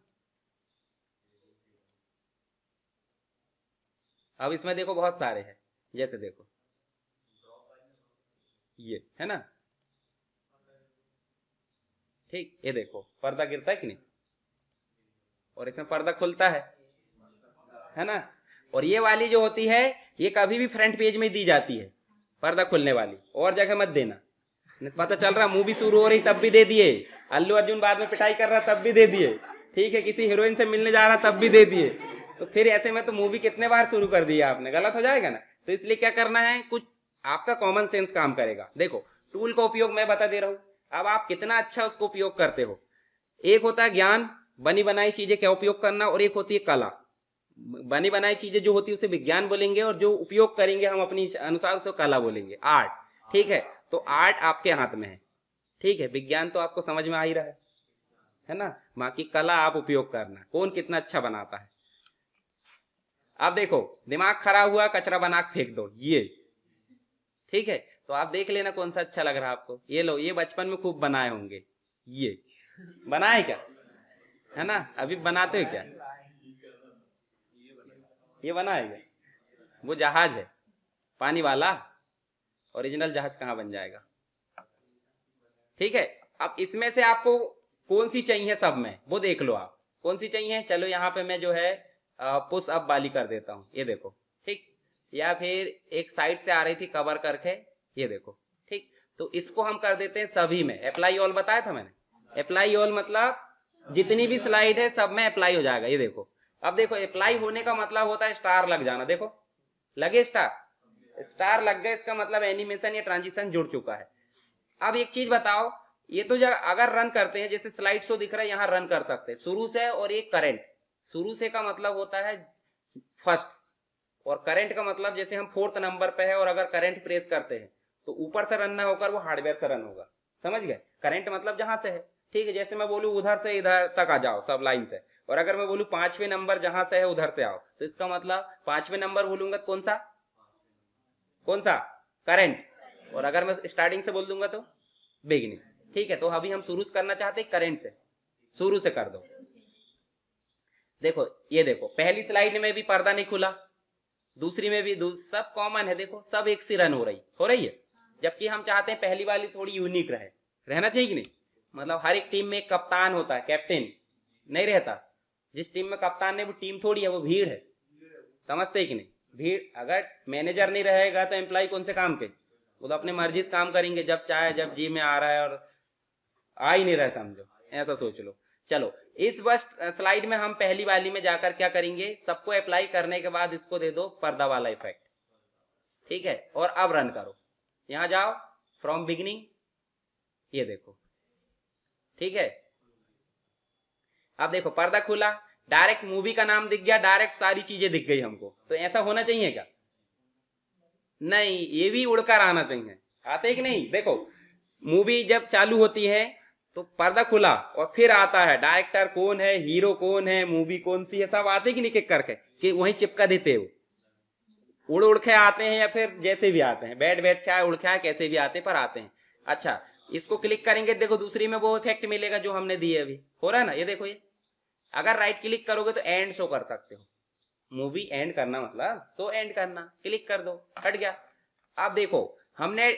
A: अब इसमें देखो बहुत सारे हैं जैसे देखो ये है ना ठीक ये देखो पर्दा गिरता है कि नहीं और इसमें पर्दा खुलता है है ना और ये वाली जो होती है ये कभी भी फ्रंट पेज में दी जाती है पर्दा खुलने वाली और जगह मत देना तो पता चल रहा मूवी शुरू हो रही तब भी दे दिए अल्लू अर्जुन बाद में पिटाई कर रहा तब भी दे दिए ठीक है किसी हीरोइन से मिलने जा रहा तब भी दे दिए तो फिर ऐसे में तो मूवी कितने बार शुरू कर दी आपने गलत हो जाएगा ना तो इसलिए क्या करना है कुछ आपका कॉमन सेंस काम करेगा देखो टूल का उपयोग मैं बता दे रहा हूँ अब आप कितना अच्छा उसको उपयोग करते हो एक होता है ज्ञान बनी बनाई चीजें क्या उपयोग करना और एक होती है कला बनी बनाई चीजें जो होती है उसे विज्ञान बोलेंगे और जो उपयोग करेंगे हम अपनी अनुसार उसे कला बोलेंगे आर्ट ठीक है तो आर्ट आपके हाथ में है ठीक है विज्ञान तो आपको समझ में आ ही रहा है है ना बाकी कला आप उपयोग करना कौन कितना अच्छा बनाता है अब देखो दिमाग खरा हुआ कचरा बना फेंक दो ये ठीक है तो आप देख लेना कौन सा अच्छा लग रहा है आपको ये लो ये बचपन में खूब बनाए होंगे ये बनाए क्या है ना अभी बनाते हो क्या ये बनाए वो जहाज है पानी वाला ओरिजिनल जहाज कहाँ बन जाएगा ठीक है अब इसमें से आपको कौन सी चाहिए सब में वो देख लो आप कौन सी चाहिए चलो यहाँ पे मैं जो है पुश अप बाली कर देता हूँ ये देखो ठीक या फिर एक साइड से आ रही थी कवर करके ये देखो ठीक तो इसको हम कर देते हैं सभी में अप्लाई ऑल बताया था मैंने अप्लाई ऑल मतलब जितनी भी स्लाइड है सब में अप्लाई हो जाएगा ये देखो अब देखो अप्लाई होने का मतलब होता है स्टार लग जाना देखो लगे स्टार स्टार लग गए इसका मतलब एनिमेशन या ट्रांजिशन जुड़ चुका है अब एक चीज बताओ ये तो जब अगर रन करते हैं जैसे स्लाइड शो दिख रहा है यहाँ रन कर सकते हैं शुरू से और एक करंट शुरू से का मतलब होता है फर्स्ट और करंट का मतलब जैसे हम फोर्थ नंबर पे है और अगर करंट प्रेस करते हैं तो ऊपर से रन ना होकर वो हार्डवेयर से रन होगा समझ गए करंट मतलब जहां से है ठीक है जैसे मैं बोलू उधर से इधर तक आ जाओ सब लाइन से और अगर मैं बोलू पांचवें नंबर जहां से है उधर से आओ तो इसका मतलब पांचवें नंबर बोलूंगा कौन सा कौन सा करंट और अगर मैं स्टार्टिंग से बोल दूंगा तो बिगनिंग ठीक है तो अभी हम शुरू करना चाहते हैं करंट से शुरू से कर दो देखो ये देखो पहली स्लाइड में भी पर्दा नहीं खुला दूसरी में भी सब कॉमन है देखो सब एक सी रन हो रही हो रही है जबकि हम चाहते हैं पहली वाली थोड़ी यूनिक रहे रहना चाहिए कि नहीं मतलब हर एक टीम में एक कप्तान होता है कैप्टन नहीं रहता जिस टीम में कप्तान है वो टीम थोड़ी है वो भीड़ है समझते कि नहीं भीड़ अगर मैनेजर नहीं रहेगा तो एम्प्लॉय कौन से काम के वो तो अपने मर्जी से काम करेंगे जब चाहे जब जी में आ रहा है और आ ही नहीं रहा समझो ऐसा सोच लो चलो इस बस स्लाइड में हम पहली वाली में जाकर क्या करेंगे सबको अप्लाई करने के बाद इसको दे दो पर्दा वाला इफेक्ट ठीक है और अब रन करो यहां जाओ फ्रॉम बिगनिंग ये देखो ठीक है अब देखो पर्दा खुला डायरेक्ट मूवी का नाम दिख गया डायरेक्ट सारी चीजें दिख गई हमको तो ऐसा होना चाहिए क्या नहीं ये भी उड़कर आना चाहिए आते कि नहीं देखो मूवी जब चालू होती है तो पर्दा खुला और फिर आता है डायरेक्टर कौन है हीरो कौन है मूवी कौन सी है सब आते कि नहीं किक करके कि वहीं चिपका देते हो उड़ उड़ के आते हैं या फिर जैसे भी आते हैं बैठ बैठ के आए उड़ के आए कैसे भी आते पर आते हैं अच्छा इसको क्लिक करेंगे देखो दूसरी में वो इफेक्ट मिलेगा जो हमने दिए अभी हो रहा है ना ये देखो ये अगर राइट क्लिक करोगे तो एंड शो कर सकते हो मूवी एंड करना मतलब सो एंड करना क्लिक कर दो हट गया अब देखो हमने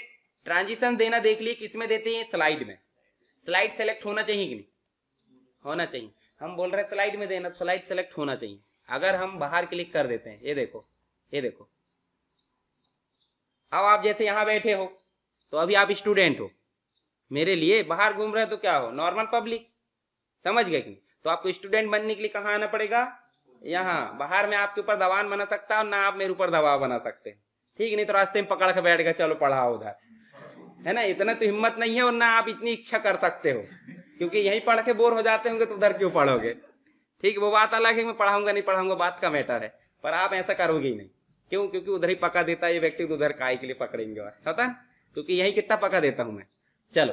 A: ट्रांजिशन देना देख लिया किसमें देते हैं स्लाइड में स्लाइड सेलेक्ट होना चाहिए कि नहीं होना चाहिए हम बोल रहे हैं स्लाइड में देना स्लाइड तो सेलेक्ट होना चाहिए अगर हम बाहर क्लिक कर देते हैं ये देखो ये देखो अब आप जैसे यहाँ बैठे हो तो अभी आप स्टूडेंट हो मेरे लिए बाहर घूम रहे हो तो क्या हो नॉर्मल पब्लिक समझ गए कि तो आपको स्टूडेंट बनने के लिए कहाँ आना पड़ेगा यहाँ बाहर में आपके ऊपर दबाव बना सकता हूँ ना आप मेरे ऊपर दबाव बना सकते हैं ठीक नहीं तो रास्ते में पकड़ के बैठ गए चलो पढ़ाओ उधर है ना इतना तो हिम्मत नहीं है और ना आप इतनी इच्छा कर सकते हो क्योंकि यहीं पढ़ के बोर हो जाते होंगे तो उधर क्यों पढ़ोगे ठीक वो बात अलग है मैं पढ़ाऊंगा नहीं पढ़ाऊंगा बात का मैटर है पर आप ऐसा करोगे ही नहीं क्यों क्योंकि उधर ही पका देता है ये व्यक्ति तो उधर काय के लिए पकड़ेंगे और पता क्योंकि यही कितना पका देता हूं मैं चलो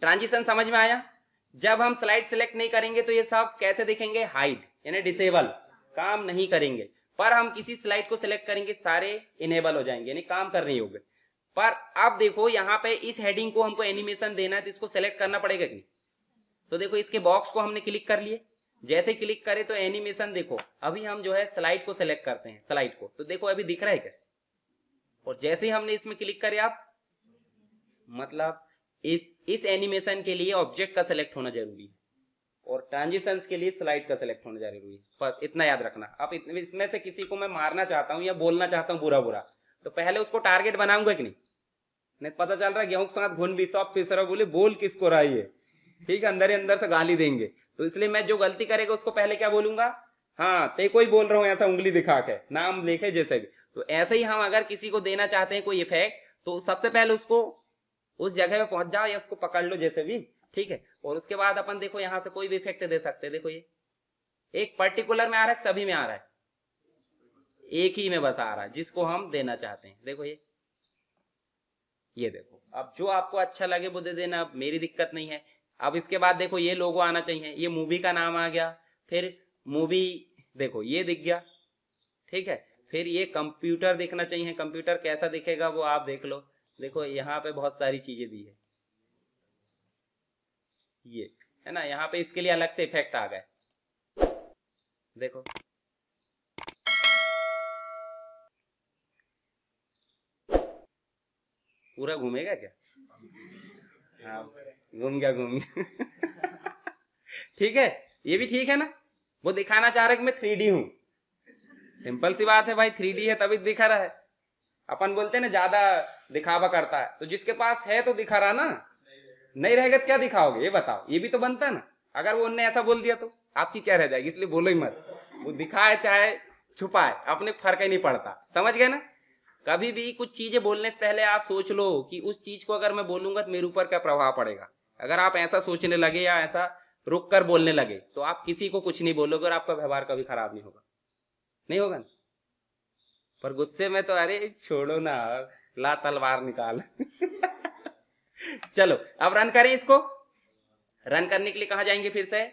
A: ट्रांजिशन समझ में आया जब हम स्लाइड सिलेक्ट नहीं करेंगे तो ये सब कैसे देखेंगे हाइड यानी डिसेबल काम नहीं करेंगे पर हम किसी स्लाइड को सिलेक्ट करेंगे सारे इनेबल हो जाएंगे यानी काम करने योग्य पर अब देखो यहाँ पे इस हेडिंग को हमको एनिमेशन देना है तो इसको सेलेक्ट करना पड़ेगा कि तो देखो इसके बॉक्स को हमने क्लिक कर लिए जैसे क्लिक करें तो एनिमेशन देखो अभी हम जो है स्लाइड को सिलेक्ट करते हैं स्लाइड को तो देखो अभी दिख रहा है क्या और जैसे ही हमने इसमें क्लिक करे आप मतलब इस इस एनिमेशन के लिए ऑब्जेक्ट का सिलेक्ट होना जरूरी है और ट्रांजिशन के लिए स्लाइड का सिलेक्ट होना जरूरी है बस इतना याद रखना अब इसमें से किसी को मैं मारना चाहता हूँ या बोलना चाहता हूँ बुरा बुरा तो पहले उसको टारगेट बनाऊंगा कि नहीं नहीं तो पता चल रहा है गेहूं के साथ घुन भी सब पिसरा बोले बोल किसको रहा है ठीक है अंदर ही अंदर से गाली देंगे तो इसलिए मैं जो गलती करेगा उसको पहले क्या बोलूंगा हाँ ते कोई बोल रहा हूँ ऐसा उंगली दिखा के नाम लेखे जैसे भी तो ऐसे ही हम अगर किसी को देना चाहते हैं कोई इफेक्ट तो सबसे पहले उसको उस जगह में पहुंच जाओ या उसको पकड़ लो जैसे भी ठीक है और उसके बाद अपन देखो यहां से कोई भी इफेक्ट दे सकते हैं देखो ये एक पर्टिकुलर में आ रहा है सभी में आ रहा है एक ही में बस आ रहा है जिसको हम देना चाहते हैं देखो ये ये देखो अब जो आपको अच्छा लगे वो दे देना मेरी दिक्कत नहीं है अब इसके बाद देखो ये लोगो आना चाहिए ये मूवी का नाम आ गया फिर मूवी देखो ये दिख गया ठीक है फिर ये कंप्यूटर दिखना चाहिए कंप्यूटर कैसा दिखेगा वो आप देख लो देखो यहाँ पे बहुत सारी चीजें दी है ये है ना यहाँ पे इसके लिए अलग से इफेक्ट आ गए देखो पूरा घूमेगा क्या हाँ। घूम गया घूम गया ठीक है ये भी ठीक है ना वो दिखाना चाह रहे कि मैं थ्री डी हूँ सिंपल सी बात है भाई थ्री डी है तभी दिखा रहा है अपन बोलते हैं ना ज्यादा दिखावा करता है तो जिसके पास है तो दिखा रहा ना नहीं रहेगा तो क्या दिखाओगे ये बताओ ये भी तो बनता है ना अगर वो उनने ऐसा बोल दिया तो आपकी क्या रह जाएगी इसलिए बोलो ही मत वो दिखाए चाहे छुपाए अपने फर्क ही नहीं पड़ता समझ गए ना कभी भी कुछ चीजें बोलने से पहले आप सोच लो कि उस चीज को अगर मैं बोलूंगा तो मेरे ऊपर क्या प्रभाव पड़ेगा अगर आप ऐसा सोचने लगे या ऐसा रुक कर बोलने लगे तो आप किसी को कुछ नहीं बोलोगे और आपका व्यवहार कभी खराब नहीं होगा नहीं होगा ना पर गुस्से में तो अरे छोड़ो ना ला तलवार निकाल चलो अब रन करें इसको रन करने के लिए कहा जाएंगे फिर से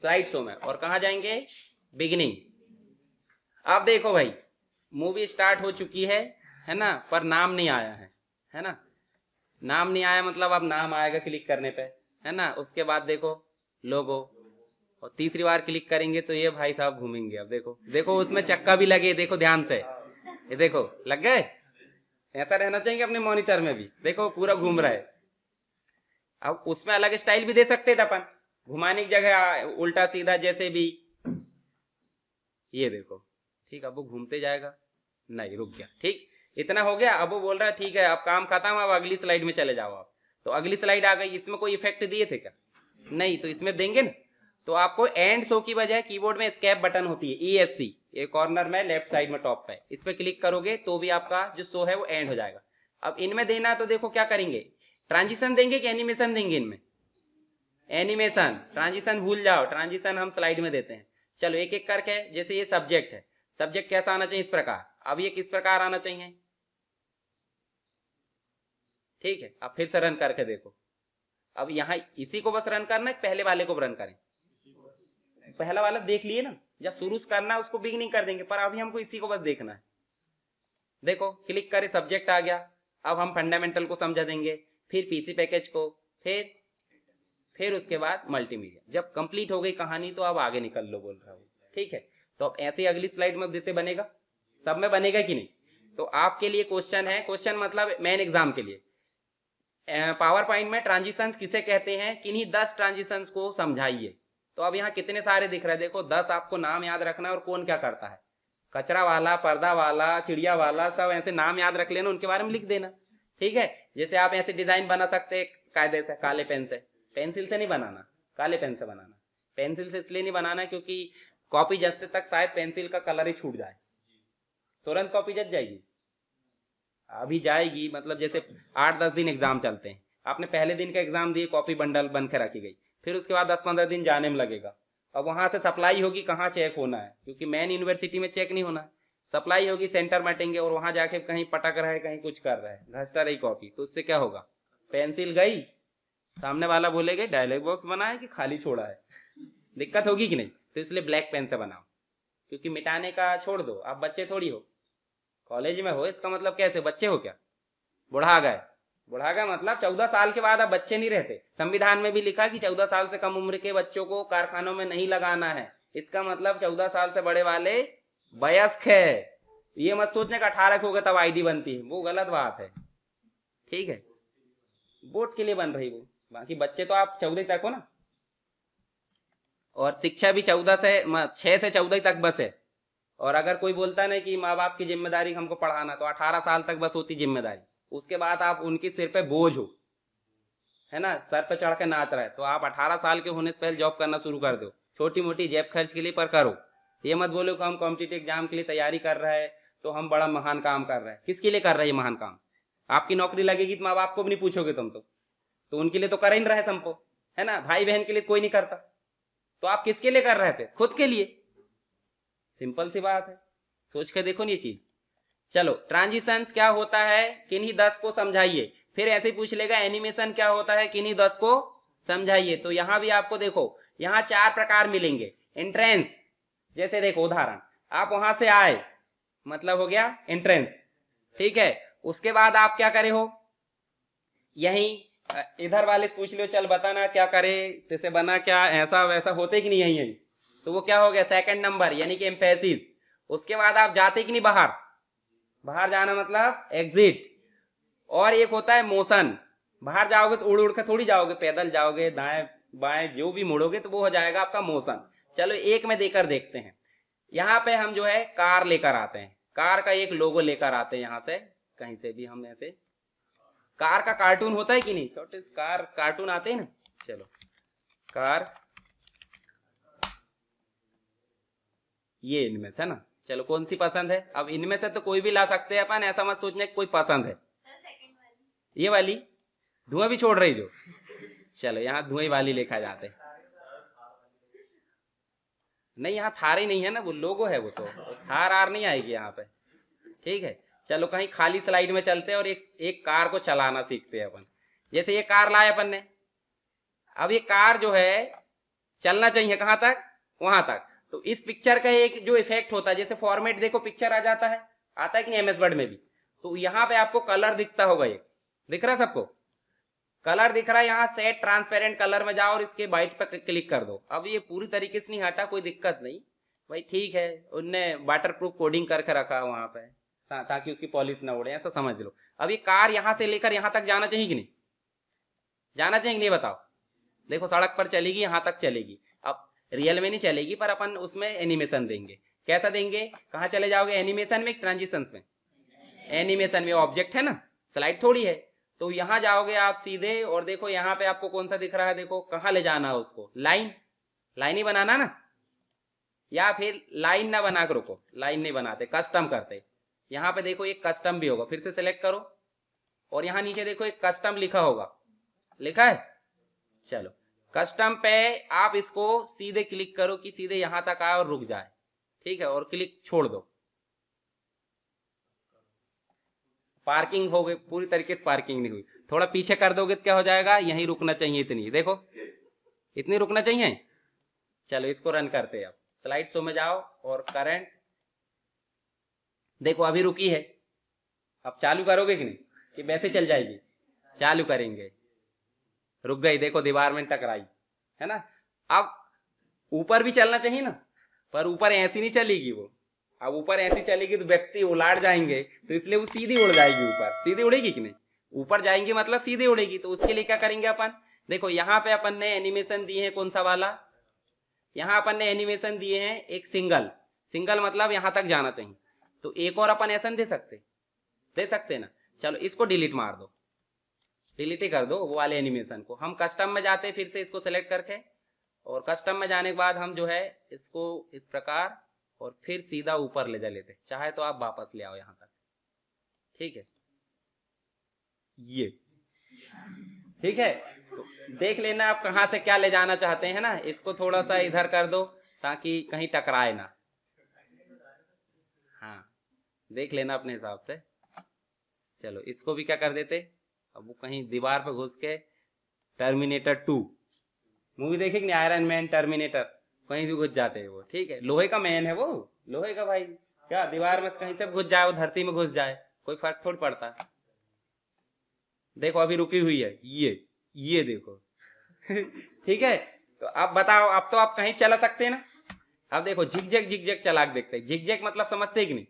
A: स्लाइड शो में और कहा जाएंगे बिगिनिंग आप देखो भाई मूवी स्टार्ट हो चुकी है है ना पर नाम नहीं आया है है ना नाम नहीं आया मतलब अब नाम आएगा क्लिक करने पे है ना उसके बाद देखो लोगो और तीसरी बार क्लिक करेंगे तो ये भाई साहब घूमेंगे अब देखो देखो उसमें चक्का भी लगे देखो ध्यान से ये देखो लग गए ऐसा रहना चाहिए अपने मॉनिटर में भी देखो पूरा घूम रहा है अब उसमें अलग स्टाइल भी दे सकते थे अपन घुमाने की जगह उल्टा सीधा जैसे भी ये देखो ठीक अब वो घूमते जाएगा नहीं रुक गया ठीक इतना हो गया अब वो बोल रहा है ठीक है अब काम खत्म अब अगली स्लाइड में चले जाओ आप तो अगली स्लाइड आ गई इसमें कोई इफेक्ट दिए थे क्या नहीं तो इसमें देंगे ना तो आपको एंड शो की बजाय कीबोर्ड में स्केप बटन होती है ई एस सी ये कॉर्नर में लेफ्ट साइड में टॉप पे इस पर क्लिक करोगे तो भी आपका जो शो है वो एंड हो जाएगा अब इनमें देना तो देखो क्या करेंगे ट्रांजिशन देंगे कि एनिमेशन देंगे इनमें एनिमेशन ट्रांजिशन भूल जाओ ट्रांजिशन हम स्लाइड में देते हैं चलो एक एक करके जैसे ये सब्जेक्ट है सब्जेक्ट कैसा आना चाहिए इस प्रकार अब ये किस प्रकार आना चाहिए ठीक है अब फिर से रन करके देखो अब यहाँ इसी को बस रन करना है पहले वाले को रन करें पहला वाला देख लिए ना जब शुरू करना है उसको बिगनिंग कर देंगे पर अभी हमको इसी को बस देखना है देखो क्लिक करे सब्जेक्ट आ गया अब हम फंडामेंटल को समझा देंगे फिर पीसी पैकेज को फिर फिर उसके बाद मल्टीमीडिया जब कंप्लीट हो गई कहानी तो अब आगे निकल लो बोल रहा हूँ ठीक है तो अब ऐसे ही अगली स्लाइड में देते बनेगा सब में बनेगा कि नहीं तो आपके लिए क्वेश्चन है क्वेश्चन मतलब मेन एग्जाम के लिए पावर पॉइंट में ट्रांजिशंस किसे कहते हैं किन्हीं दस ट्रांजिशंस को समझाइए तो अब यहाँ कितने सारे दिख रहे हैं देखो दस आपको नाम याद रखना और कौन क्या करता है कचरा वाला पर्दा वाला चिड़िया वाला सब ऐसे नाम याद रख लेना उनके बारे में लिख देना ठीक है जैसे आप ऐसे डिजाइन बना सकते हैं कायदे से काले पेन से पेंसिल से नहीं बनाना काले पेन से बनाना पेंसिल से इसलिए नहीं बनाना क्योंकि कॉपी जस्ते तक शायद पेंसिल का कलर ही छूट जाए तुरंत कॉपी जच जाएगी अभी जाएगी मतलब जैसे आठ दस दिन एग्जाम चलते हैं आपने पहले दिन का एग्जाम दिए कॉपी बंडल बन के रखी गई फिर उसके बाद दस पंद्रह दिन जाने में लगेगा अब वहाँ से सप्लाई होगी कहाँ चेक होना है क्योंकि मेन यूनिवर्सिटी में चेक नहीं होना सप्लाई होगी सेंटर मटेंगे और वहाँ जाके कहीं पटक रहा है कहीं कुछ कर रहा है घसटा रही कॉपी तो उससे क्या होगा पेंसिल गई सामने वाला बोलेगे डायलॉग बॉक्स बना है कि खाली छोड़ा है दिक्कत होगी कि नहीं तो इसलिए ब्लैक पेन से बनाओ क्योंकि मिटाने का छोड़ दो आप बच्चे थोड़ी हो कॉलेज में हो इसका मतलब कैसे बच्चे हो क्या बुढ़ा गए बुढ़ा गए मतलब चौदह साल के बाद अब बच्चे नहीं रहते संविधान में भी लिखा कि चौदह साल से कम उम्र के बच्चों को कारखानों में नहीं लगाना है इसका मतलब चौदह साल से बड़े वाले वयस्क है ये मत सोचने का अठारह हो गए तब आईडी बनती है वो गलत बात है ठीक है वोट के लिए बन रही वो बाकी बच्चे तो आप चौदह तक हो ना और शिक्षा भी चौदह से छह से चौदह तक बस है और अगर कोई बोलता ना कि माँ बाप की जिम्मेदारी हमको पढ़ाना तो अठारह साल तक बस होती जिम्मेदारी उसके बाद आप उनके सिर पे बोझ हो है ना सर पे चढ़ के नाच रहे तो आप अठारह साल के होने से पहले जॉब करना शुरू कर दो छोटी मोटी जेब खर्च के लिए पर करो ये मत बोलो कि हम कॉम्पिटेटिव एग्जाम के लिए तैयारी कर रहे हैं तो हम बड़ा महान काम कर रहे हैं किसके लिए कर रहे हैं महान काम आपकी नौकरी लगेगी तो माँ बाप को भी नहीं पूछोगे तुम तो तो उनके लिए तो कर ही रहे तुमको है ना भाई बहन के लिए कोई नहीं करता तो आप किसके लिए कर रहे थे खुद के लिए सिंपल सी बात है सोच के देखो ये चीज चलो ट्रांजिशन क्या होता है किन्हीं दस को समझाइए फिर ऐसे पूछ लेगा एनिमेशन क्या होता है किन्हीं दस को समझाइए तो यहां भी आपको देखो यहाँ चार प्रकार मिलेंगे एंट्रेंस जैसे देखो उदाहरण आप वहां से आए मतलब हो गया एंट्रेंस ठीक है उसके बाद आप क्या करे हो यही इधर वाले पूछ लो चल बताना क्या करे जैसे बना क्या ऐसा वैसा होते कि नहीं यही यही तो वो क्या हो गया सेकंड नंबर यानी कि एम्फेसिस उसके बाद आप जाते कि नहीं बाहर बाहर जाना मतलब एग्जिट और एक होता है मोशन बाहर जाओगे तो उड़ उड़ के थोड़ी जाओगे पैदल जाओगे दाएं बाएं जो भी मुड़ोगे तो वो हो जाएगा आपका मोशन चलो एक में देकर देखते हैं यहाँ पे हम जो है कार लेकर आते हैं कार का एक लोगो लेकर आते हैं यहाँ से कहीं से भी हम ऐसे कार का कार्टून होता है कि नहीं छोटे कार कार्टून आते हैं ना चलो कार ये इनमें से ना चलो कौन सी पसंद है अब इनमें से तो कोई भी ला सकते हैं अपन ऐसा मत सोचने कोई पसंद है Sir, ये वाली धुआं भी छोड़ रही जो चलो यहाँ धुएं वाली लिखा जाते नहीं यहाँ थार ही नहीं है ना वो लोगो है वो तो थार आर नहीं आएगी यहाँ पे ठीक है चलो कहीं खाली स्लाइड में चलते हैं और एक एक कार को चलाना सीखते हैं अपन जैसे ये कार लाए अपन ने अब ये कार जो है चलना चाहिए कहाँ तक वहां तक तो इस पिक्चर का एक जो इफेक्ट होता है जैसे फॉर्मेट देखो पिक्चर आ जाता है आता है कि एमएस वर्ड में भी तो यहाँ पे आपको कलर दिखता होगा ये दिख रहा है सबको कलर दिख रहा है यहाँ सेट ट्रांसपेरेंट कलर में जाओ और इसके व्हाइट पर क्लिक कर दो अब ये पूरी तरीके से नहीं हटा कोई दिक्कत नहीं भाई ठीक है उनने वाटर प्रूफ कोडिंग करके रखा है वहां पर ताकि उसकी पॉलिश ना उड़े ऐसा समझ लो अब ये कार यहाँ से लेकर यहाँ तक जाना चाहिए कि नहीं जाना चाहिए कि नहीं बताओ देखो सड़क पर चलेगी यहाँ तक चलेगी रियल में नहीं चलेगी पर अपन उसमें एनिमेशन देंगे कैसा देंगे कहाँ चले जाओगे एनिमेशन में ट्रांजिशन में एनिमेशन में ऑब्जेक्ट है ना स्लाइड थोड़ी है तो यहाँ जाओगे आप सीधे और देखो यहाँ पे आपको कौन सा दिख रहा है देखो कहाँ ले जाना है उसको लाइन लाइन ही बनाना ना या फिर लाइन ना बना कर रुको लाइन नहीं बनाते कस्टम करते यहाँ पे देखो एक कस्टम भी होगा फिर से सिलेक्ट करो और यहाँ नीचे देखो एक कस्टम लिखा होगा लिखा है चलो कस्टम पे आप इसको सीधे क्लिक करो कि सीधे यहां तक आए और रुक जाए ठीक है और क्लिक छोड़ दो पार्किंग हो गई पूरी तरीके से पार्किंग नहीं हुई थोड़ा पीछे कर दोगे तो क्या हो जाएगा यहीं रुकना चाहिए इतनी देखो इतनी रुकना चाहिए चलो इसको रन करते हैं अब स्लाइड शो में जाओ और करंट देखो अभी रुकी है अब चालू करोगे कि नहीं कि वैसे चल जाएगी चालू करेंगे रुक गई देखो दीवार में टकराई है ना अब ऊपर भी चलना चाहिए ना पर ऊपर ऐसी नहीं चलेगी वो अब ऊपर ऐसी चलेगी तो व्यक्ति उलाट जाएंगे तो इसलिए वो सीधी उड़ जाएगी ऊपर सीधी उड़ेगी कि नहीं ऊपर जाएंगे मतलब सीधी उड़ेगी तो उसके लिए क्या करेंगे अपन देखो यहाँ पे अपन ने एनिमेशन दिए हैं कौन सा वाला यहाँ अपन ने एनिमेशन दिए हैं एक सिंगल सिंगल मतलब यहाँ तक जाना चाहिए तो एक और अपन ऐसा दे सकते दे सकते ना चलो इसको डिलीट मार दो ही कर दो वो वाले एनिमेशन को हम कस्टम में जाते फिर से इसको सेलेक्ट करके और कस्टम में जाने के बाद हम जो है इसको इस प्रकार और फिर सीधा ऊपर ले जा लेते चाहे तो आप वापस ले आओ यहाँ तक ठीक है ये ठीक है तो देख लेना आप कहा से क्या ले जाना चाहते हैं ना इसको थोड़ा सा इधर कर दो ताकि कहीं टकराए ना हाँ देख लेना अपने हिसाब से चलो इसको भी क्या कर देते अब वो कहीं दीवार पे घुस के टर्मिनेटर टू मूवी देखे कि नहीं आयरन मैन टर्मिनेटर कहीं भी घुस जाते हैं वो ठीक है लोहे का मैन है वो लोहे का भाई क्या दीवार में कहीं से घुस जाए वो धरती में घुस जाए कोई फर्क थोड़ी पड़ता देखो अभी रुकी हुई है ये ये देखो ठीक है तो आप बताओ अब तो आप कहीं चला सकते हैं ना अब देखो झिकझक झिकझक चलाक देखते हैं झिकझक मतलब समझते कि नहीं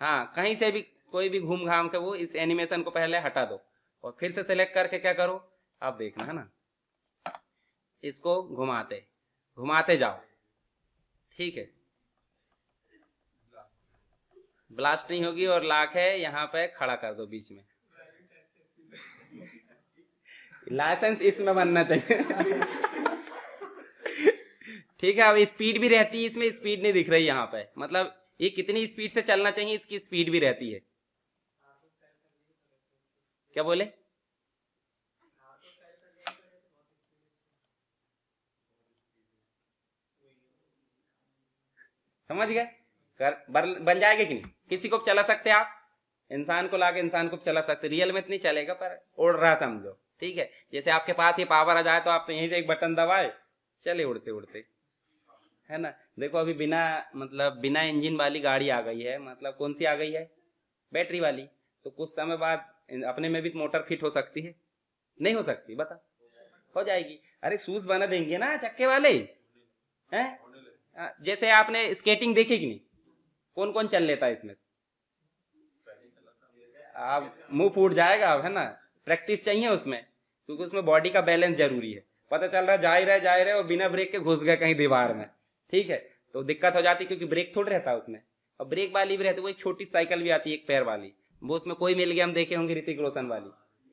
A: हाँ कहीं से भी कोई भी घूम घाम के वो इस एनिमेशन को पहले हटा दो और फिर से सिलेक्ट करके क्या करो आप देखना है ना इसको घुमाते घुमाते जाओ ठीक है ब्लास्ट नहीं होगी और लाख है यहाँ पे खड़ा कर दो बीच में लाइसेंस इसमें बनना चाहिए ठीक है अब स्पीड भी रहती है इसमें स्पीड नहीं दिख रही यहाँ पे मतलब ये कितनी स्पीड से चलना चाहिए इसकी स्पीड भी रहती है क्या बोले समझ गए कर बन जाएगा कि नहीं किसी को चला सकते आप इंसान को लाके इंसान को चला सकते रियल में इतनी तो चलेगा पर उड़ रहा समझो ठीक है जैसे आपके पास ये पावर आ जाए तो आप यहीं से एक बटन दबाए चले उड़ते उड़ते है ना देखो अभी बिना मतलब बिना इंजन वाली गाड़ी आ गई है मतलब कौन सी आ गई है बैटरी वाली तो कुछ समय बाद अपने में भी मोटर फिट हो सकती है नहीं हो सकती बता हो जाएगी अरे शूज बना देंगे ना चक्के वाले हैं हाँ, जैसे आपने स्केटिंग देखी कि नहीं कौन कौन चल लेता है इसमें आप मुंह फूट जाएगा है ना प्रैक्टिस चाहिए उसमें क्योंकि उसमें बॉडी का बैलेंस जरूरी है पता चल रहा जा ही रहे जा ही रहे और बिना ब्रेक के घुस गए कहीं दीवार में ठीक है तो दिक्कत हो जाती है क्योंकि ब्रेक थोड़ा रहता है उसमें और ब्रेक वाली भी रहती है वो एक छोटी साइकिल भी आती है एक पैर वाली वो उसमें कोई मिल गया हम देखे होंगे ऋतिक रोशन वाली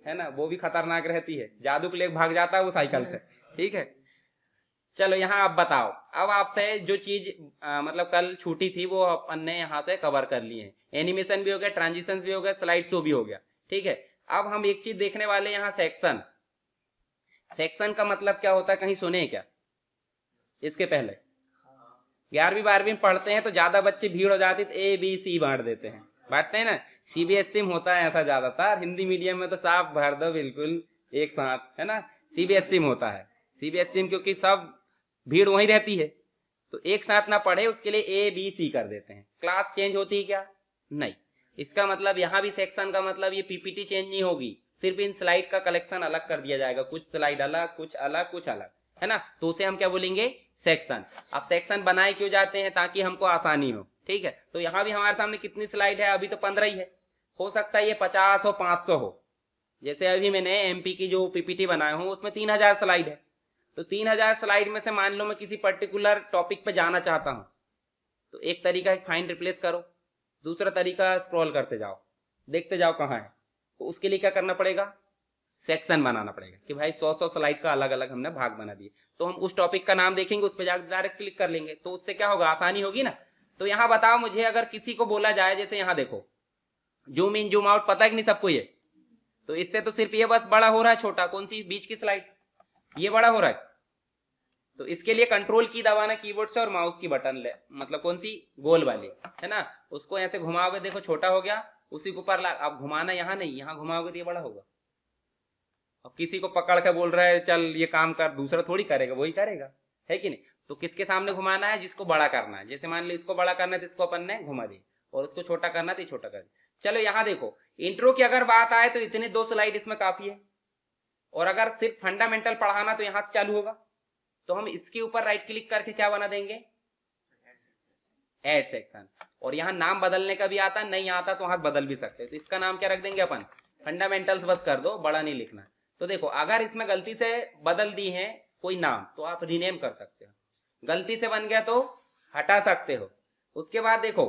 A: है ना वो भी खतरनाक रहती है जादू के लिए भाग जाता है वो साइकिल से ठीक है चलो यहाँ आप बताओ अब आपसे जो चीज आ, मतलब कल छूटी थी वो अपन ने यहाँ से कवर कर ली है एनिमेशन भी हो गया ट्रांजिशन भी हो गया स्लाइड शो भी हो गया ठीक है अब हम एक चीज देखने वाले यहाँ सेक्शन सेक्शन का मतलब क्या होता है कहीं सुने क्या इसके पहले ग्यारहवीं बारहवीं पढ़ते हैं तो ज्यादा बच्चे भीड़ हो जाती तो ए बी सी बांट देते हैं बांटते हैं ना सीबीएसई में होता है ऐसा ज्यादातर हिंदी मीडियम में तो साफ भर दो बिल्कुल एक साथ है ना सीबीएसई में होता है सीबीएसई में क्योंकि सब भीड़ वहीं रहती है तो एक साथ ना पढ़े उसके लिए ए बी सी कर देते हैं क्लास चेंज होती है क्या नहीं इसका मतलब यहाँ भी सेक्शन का मतलब ये पीपीटी चेंज नहीं होगी सिर्फ इन स्लाइड का कलेक्शन अलग कर दिया जाएगा कुछ स्लाइड अलग कुछ अलग कुछ अलग है ना तो उसे हम क्या बोलेंगे सेक्शन अब सेक्शन बनाए क्यों जाते हैं ताकि हमको आसानी हो ठीक है तो यहाँ भी हमारे सामने कितनी स्लाइड है अभी तो पंद्रह ही है हो सकता है ये पचास हो पाँच सौ हो जैसे अभी मैंने एमपी की जो पीपीटी बनाए हूँ उसमें तीन हजार स्लाइड है तो तीन हजार स्लाइड में से मान लो मैं किसी पर्टिकुलर टॉपिक पे जाना चाहता हूँ तो एक तरीका है फाइंड रिप्लेस करो दूसरा तरीका स्क्रॉल करते जाओ देखते जाओ कहाँ है तो उसके लिए क्या करना पड़ेगा सेक्शन बनाना पड़ेगा कि भाई सौ सौ स्लाइड का अलग अलग हमने भाग बना दिए तो हम उस टॉपिक का नाम देखेंगे उस पर जाकर डायरेक्ट क्लिक कर लेंगे तो उससे क्या होगा आसानी होगी ना तो यहाँ बताओ मुझे अगर किसी को बोला जाए जैसे यहाँ देखो जूम इन जूम आउट पता है कि नहीं सबको ये तो इससे तो सिर्फ ये बस बड़ा हो रहा है छोटा कौन सी बीच की स्लाइड ये बड़ा हो रहा है तो इसके लिए कंट्रोल की दबाना कीबोर्ड से और माउस की बटन ले मतलब कौन सी गोल वाली है ना उसको ऐसे घुमाओगे देखो छोटा हो गया उसी के ऊपर आप घुमाना यहाँ नहीं यहाँ घुमाओगे तो ये बड़ा होगा अब किसी को पकड़ के बोल रहा है चल ये काम कर दूसरा थोड़ी करेगा वही करेगा है कि नहीं तो किसके सामने घुमाना है जिसको बड़ा करना है जैसे मान लो इसको बड़ा करना है तो इसको अपन ने घुमा दी और उसको छोटा करना तो छोटा कर दिया चलो यहां देखो इंट्रो की अगर बात आए तो इतने दो स्लाइड इसमें काफी है और अगर सिर्फ फंडामेंटल पढ़ाना तो यहां से चालू होगा तो हम इसके ऊपर राइट क्लिक करके क्या बना देंगे एड सेक्शन और यहाँ नाम बदलने का भी आता नहीं आता तो हाथ बदल भी सकते तो इसका नाम क्या रख देंगे अपन फंडामेंटल्स बस कर दो बड़ा नहीं लिखना तो देखो अगर इसमें गलती से बदल दी है कोई नाम तो आप रिनेम कर सकते हो गलती से बन गया तो हटा सकते हो उसके बाद देखो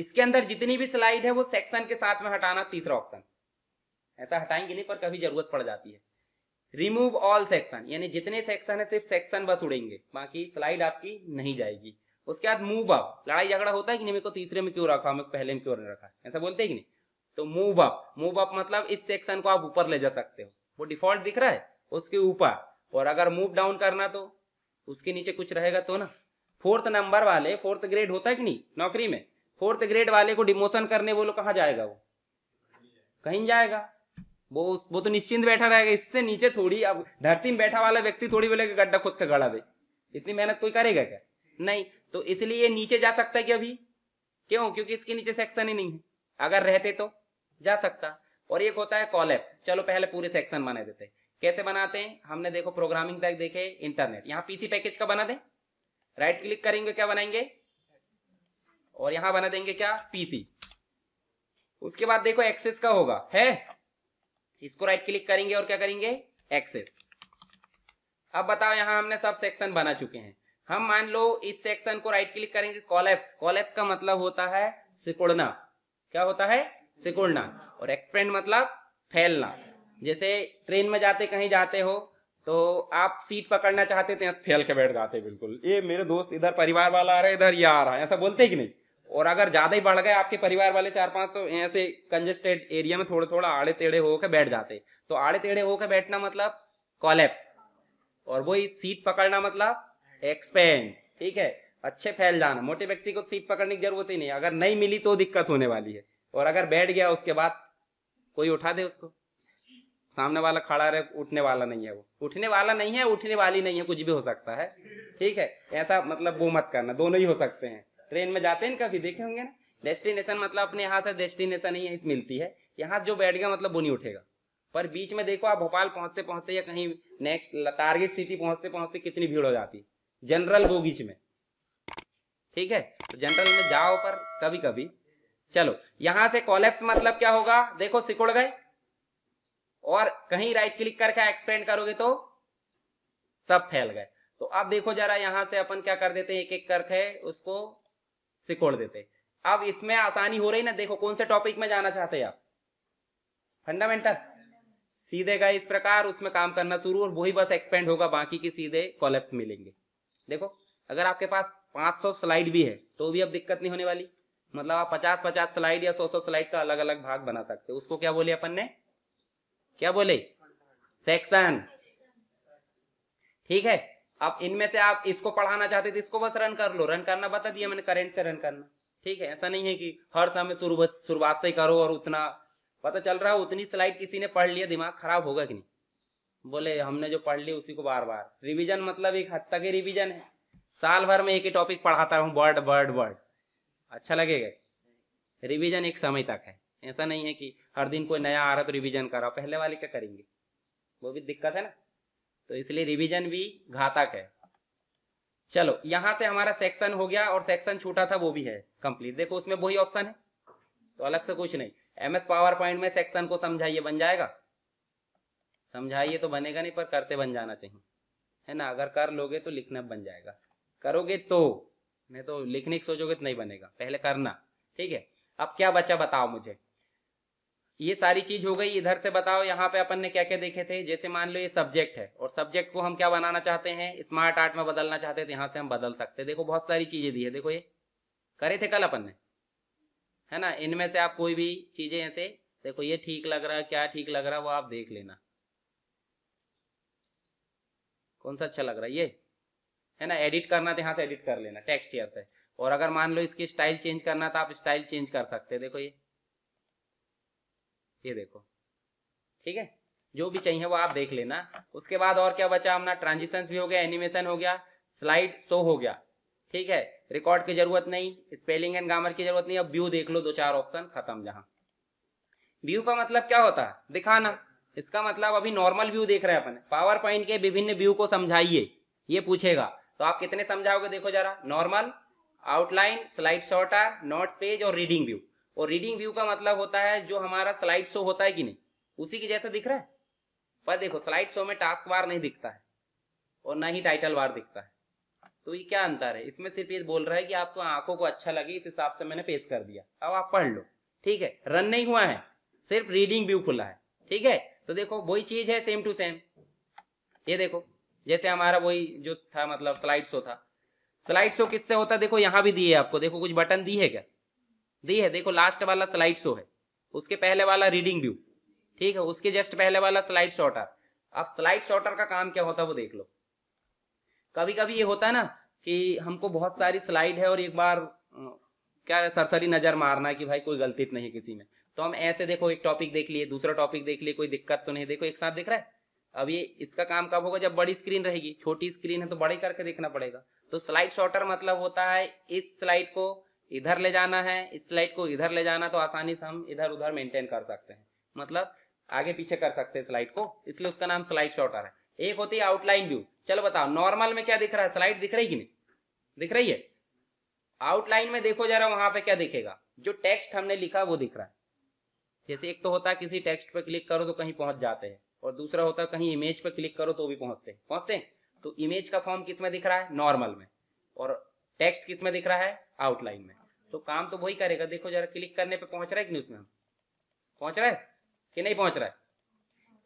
A: इसके अंदर जितनी भी स्लाइड है वो सेक्शन के साथ में हटाना तीसरा ऑप्शन ऐसा हटाएंगे नहीं पर कभी जरूरत पड़ जाती है रिमूव ऑल सेक्शन यानी जितने सेक्शन है सिर्फ सेक्शन बस उड़ेंगे बाकी स्लाइड आपकी नहीं जाएगी उसके बाद मूव अप लड़ाई झगड़ा होता है कि नहीं मेरे को तीसरे में क्यों रखा मैं पहले में क्यों नहीं रखा ऐसा बोलते हैं कि नहीं तो मूव अप मूव अप मतलब इस सेक्शन को आप ऊपर ले जा सकते हो वो डिफॉल्ट दिख रहा है उसके ऊपर और अगर मूव डाउन करना तो उसके नीचे कुछ रहेगा तो ना फोर्थ नंबर वाले फोर्थ ग्रेड होता है कि नहीं नौकरी में फोर्थ ग्रेड वाले को डिमोशन करने बोलो कहा जाएगा वो कहीं जाएगा वो वो तो निश्चिंत बैठा रहेगा इससे नीचे थोड़ी अब धरती में बैठा वाला व्यक्ति थोड़ी बोलेगा गड्ढा खुद का गड़ा दे इतनी मेहनत कोई करेगा क्या नहीं तो इसलिए नीचे जा सकता है कि अभी क्यों क्योंकि इसके नीचे सेक्शन ही नहीं है अगर रहते तो जा सकता और एक होता है कॉलेप्स चलो पहले पूरे सेक्शन बना देते कैसे बनाते हैं हमने देखो प्रोग्रामिंग तक देखे इंटरनेट यहाँ पीसी पैकेज का बना दे राइट क्लिक करेंगे क्या बनाएंगे और यहां बना देंगे क्या पीसी उसके बाद देखो एक्सेस का होगा है इसको राइट क्लिक करेंगे और क्या करेंगे एक्सेस अब बताओ यहां हमने सब सेक्शन बना चुके हैं हम मान लो इस सेक्शन को राइट क्लिक करेंगे कॉलेप्स कॉलेप्स का मतलब होता है सिकुड़ना क्या होता है सिकुड़ना और एक्सपेंड मतलब फैलना जैसे ट्रेन में जाते कहीं जाते हो तो आप सीट पकड़ना चाहते थे फैल के बैठ जाते बिल्कुल ये मेरे दोस्त इधर परिवार वाला आ रहा है इधर ये आ रहा है ऐसा बोलते कि नहीं और अगर ज्यादा ही बढ़ गए आपके परिवार वाले चार पांच तो ऐसे कंजेस्टेड एरिया में थोड़ा थोड़ा आड़े टेढ़े होकर बैठ जाते तो आड़े टेढ़े होकर बैठना मतलब कॉलेप्स और वही सीट पकड़ना मतलब एक्सपेंड ठीक है अच्छे फैल जाना मोटे व्यक्ति को सीट पकड़ने की जरूरत ही नहीं अगर नहीं मिली तो दिक्कत होने वाली है और अगर बैठ गया उसके बाद कोई उठा दे उसको सामने वाला खड़ा रहे उठने वाला नहीं है वो उठने वाला नहीं है उठने वाली नहीं है कुछ भी हो सकता है ठीक है ऐसा मतलब वो मत करना दोनों ही हो सकते हैं ट्रेन में जाते हैं कभी देखे होंगे ना डेस्टिनेशन मतलब अपने यहाँ से डेस्टिनेशन ही मिलती है यहाँ जो बैठ गया मतलब वो नहीं उठेगा पर बीच में देखो आप भोपाल पहुंचते पहुंचते या कहीं नेक्स्ट टारगेट सिटी पहुंचते पहुंचते कितनी भीड़ हो जाती जनरल बोगीज में ठीक है तो जनरल में जाओ पर कभी कभी चलो यहां से कॉलेप्स मतलब क्या होगा देखो सिकुड़ गए और कहीं राइट क्लिक करके एक्सपेंड करोगे तो सब फैल गए तो अब देखो जरा यहां से अपन क्या कर देते हैं एक एक करके उसको से खोल देते अब इसमें आसानी हो रही ना देखो कौन से टॉपिक में जाना चाहते हैं आप फंडामेंटल सीधे का इस प्रकार उसमें काम करना शुरू और वही बस एक्सपेंड होगा बाकी के सीधे कॉलेप्स मिलेंगे देखो अगर आपके पास 500 स्लाइड भी है तो भी अब दिक्कत नहीं होने वाली मतलब आप 50 50 स्लाइड या 100 100 स्लाइड का अलग अलग भाग बना सकते हो उसको क्या बोले अपन ने क्या बोले सेक्शन ठीक है अब इनमें से आप इसको पढ़ाना चाहते थे इसको बस रन कर लो रन करना बता दिया मैंने करेंट से रन करना ठीक है ऐसा नहीं है कि हर समय शुरुआत से करो और उतना पता चल रहा है उतनी स्लाइड किसी ने पढ़ लिया दिमाग खराब होगा कि नहीं बोले हमने जो पढ़ लिया उसी को बार बार रिविजन मतलब एक हद तक ही रिविजन है साल भर में एक ही टॉपिक पढ़ाता हूँ वर्ड वर्ड वर्ड अच्छा लगेगा रिविजन एक समय तक है ऐसा नहीं है कि हर दिन कोई नया आ रहा तो रिविजन करा पहले वाले क्या करेंगे वो भी दिक्कत है ना तो इसलिए रिवीजन भी घातक है चलो यहां से हमारा सेक्शन हो गया और सेक्शन छूटा था वो भी है कंप्लीट देखो उसमें वही ऑप्शन है तो अलग से कुछ नहीं एमएस पावर पॉइंट में सेक्शन को समझाइए बन जाएगा समझाइए तो बनेगा नहीं पर करते बन जाना चाहिए है ना अगर कर लोगे तो लिखना बन जाएगा करोगे तो नहीं तो लिखने की सोचोगे तो नहीं बनेगा पहले करना ठीक है अब क्या बचा बताओ मुझे ये सारी चीज हो गई इधर से बताओ यहाँ पे अपन ने क्या क्या देखे थे जैसे मान लो ये सब्जेक्ट है और सब्जेक्ट को हम क्या बनाना चाहते हैं स्मार्ट आर्ट में बदलना चाहते हैं यहां तो यहाँ से हम बदल सकते देखो बहुत सारी चीजें दी है देखो ये करे थे कल अपन ने है ना इनमें से आप कोई भी चीजें ऐसे देखो ये ठीक लग रहा है क्या ठीक लग रहा है वो आप देख लेना कौन सा अच्छा लग रहा है ये है ना एडिट करना था तो यहाँ से एडिट कर लेना टेक्स्ट ईयर से और अगर मान लो इसकी स्टाइल चेंज करना था तो आप स्टाइल चेंज कर सकते देखो ये ये देखो ठीक है जो भी चाहिए वो आप देख लेना उसके बाद और क्या बचा अपना ट्रांजिशन भी हो गया एनिमेशन हो गया स्लाइड शो हो गया ठीक है रिकॉर्ड की जरूरत नहीं स्पेलिंग एंड ग्रामर की जरूरत नहीं अब व्यू देख लो दो चार ऑप्शन खत्म जहां व्यू का मतलब क्या होता है दिखाना इसका मतलब अभी नॉर्मल व्यू देख रहे हैं अपन पावर पॉइंट के विभिन्न व्यू को समझाइए ये पूछेगा तो आप कितने समझाओगे देखो जरा normal outline slide sorter note page और रीडिंग व्यू और रीडिंग व्यू का मतलब होता है जो हमारा स्लाइड शो होता है कि नहीं उसी के जैसा दिख रहा है पर देखो स्लाइड शो में टास्क बार नहीं दिखता है और ना ही टाइटल बार दिखता है तो ये क्या अंतर है इसमें सिर्फ ये बोल रहा है कि आपको तो आंखों को अच्छा लगे इस हिसाब से मैंने पेश कर दिया अब आप पढ़ लो ठीक है रन नहीं हुआ है सिर्फ रीडिंग व्यू खुला है ठीक है तो देखो वही चीज है सेम टू सेम ये देखो जैसे हमारा वही जो था मतलब स्लाइड शो था स्लाइड शो किससे होता है देखो यहाँ भी दिए आपको देखो कुछ बटन दी है क्या दी है देखो लास्ट वाला स्लाइड शो है उसके पहले वाला रीडिंग व्यू ठीक है उसके जस्ट पहले वाला स्लाइड शॉर्टर अब स्लाइड शॉर्टर का काम क्या होता है वो देख लो कभी कभी ये होता है ना कि हमको बहुत सारी स्लाइड है और एक बार क्या सरसरी नजर मारना कि भाई कोई गलती तो नहीं है किसी में तो हम ऐसे देखो एक टॉपिक देख लिए दूसरा टॉपिक देख लिए कोई दिक्कत तो नहीं देखो एक साथ देख रहा है अब ये इसका काम कब होगा जब बड़ी स्क्रीन रहेगी छोटी स्क्रीन है तो बड़े करके देखना पड़ेगा तो स्लाइड शॉर्टर मतलब होता है इस स्लाइड को इधर ले जाना है इस स्लाइड को इधर ले जाना तो आसानी से हम इधर उधर मेंटेन कर सकते हैं मतलब आगे पीछे कर सकते हैं स्लाइड को इसलिए उसका नाम स्लाइड शॉर्टर है एक होती है आउटलाइन व्यू चलो बताओ नॉर्मल में क्या दिख रहा है स्लाइड दिख रही कि नहीं दिख रही है आउटलाइन में देखो जरा वहां पे क्या दिखेगा जो टेक्स्ट हमने लिखा वो दिख रहा है जैसे एक तो होता है किसी टेक्स्ट पे क्लिक करो तो कहीं पहुंच जाते हैं और दूसरा होता है कहीं इमेज पे क्लिक करो तो भी पहुंचते हैं पहुंचते हैं तो इमेज का फॉर्म किस में दिख रहा है नॉर्मल में और टेक्स्ट किस में दिख रहा है आउटलाइन में तो काम तो वही करेगा देखो जरा क्लिक करने पे पहुंच रहा है कि नहीं उसमें पहुंच रहा है कि नहीं पहुंच रहा है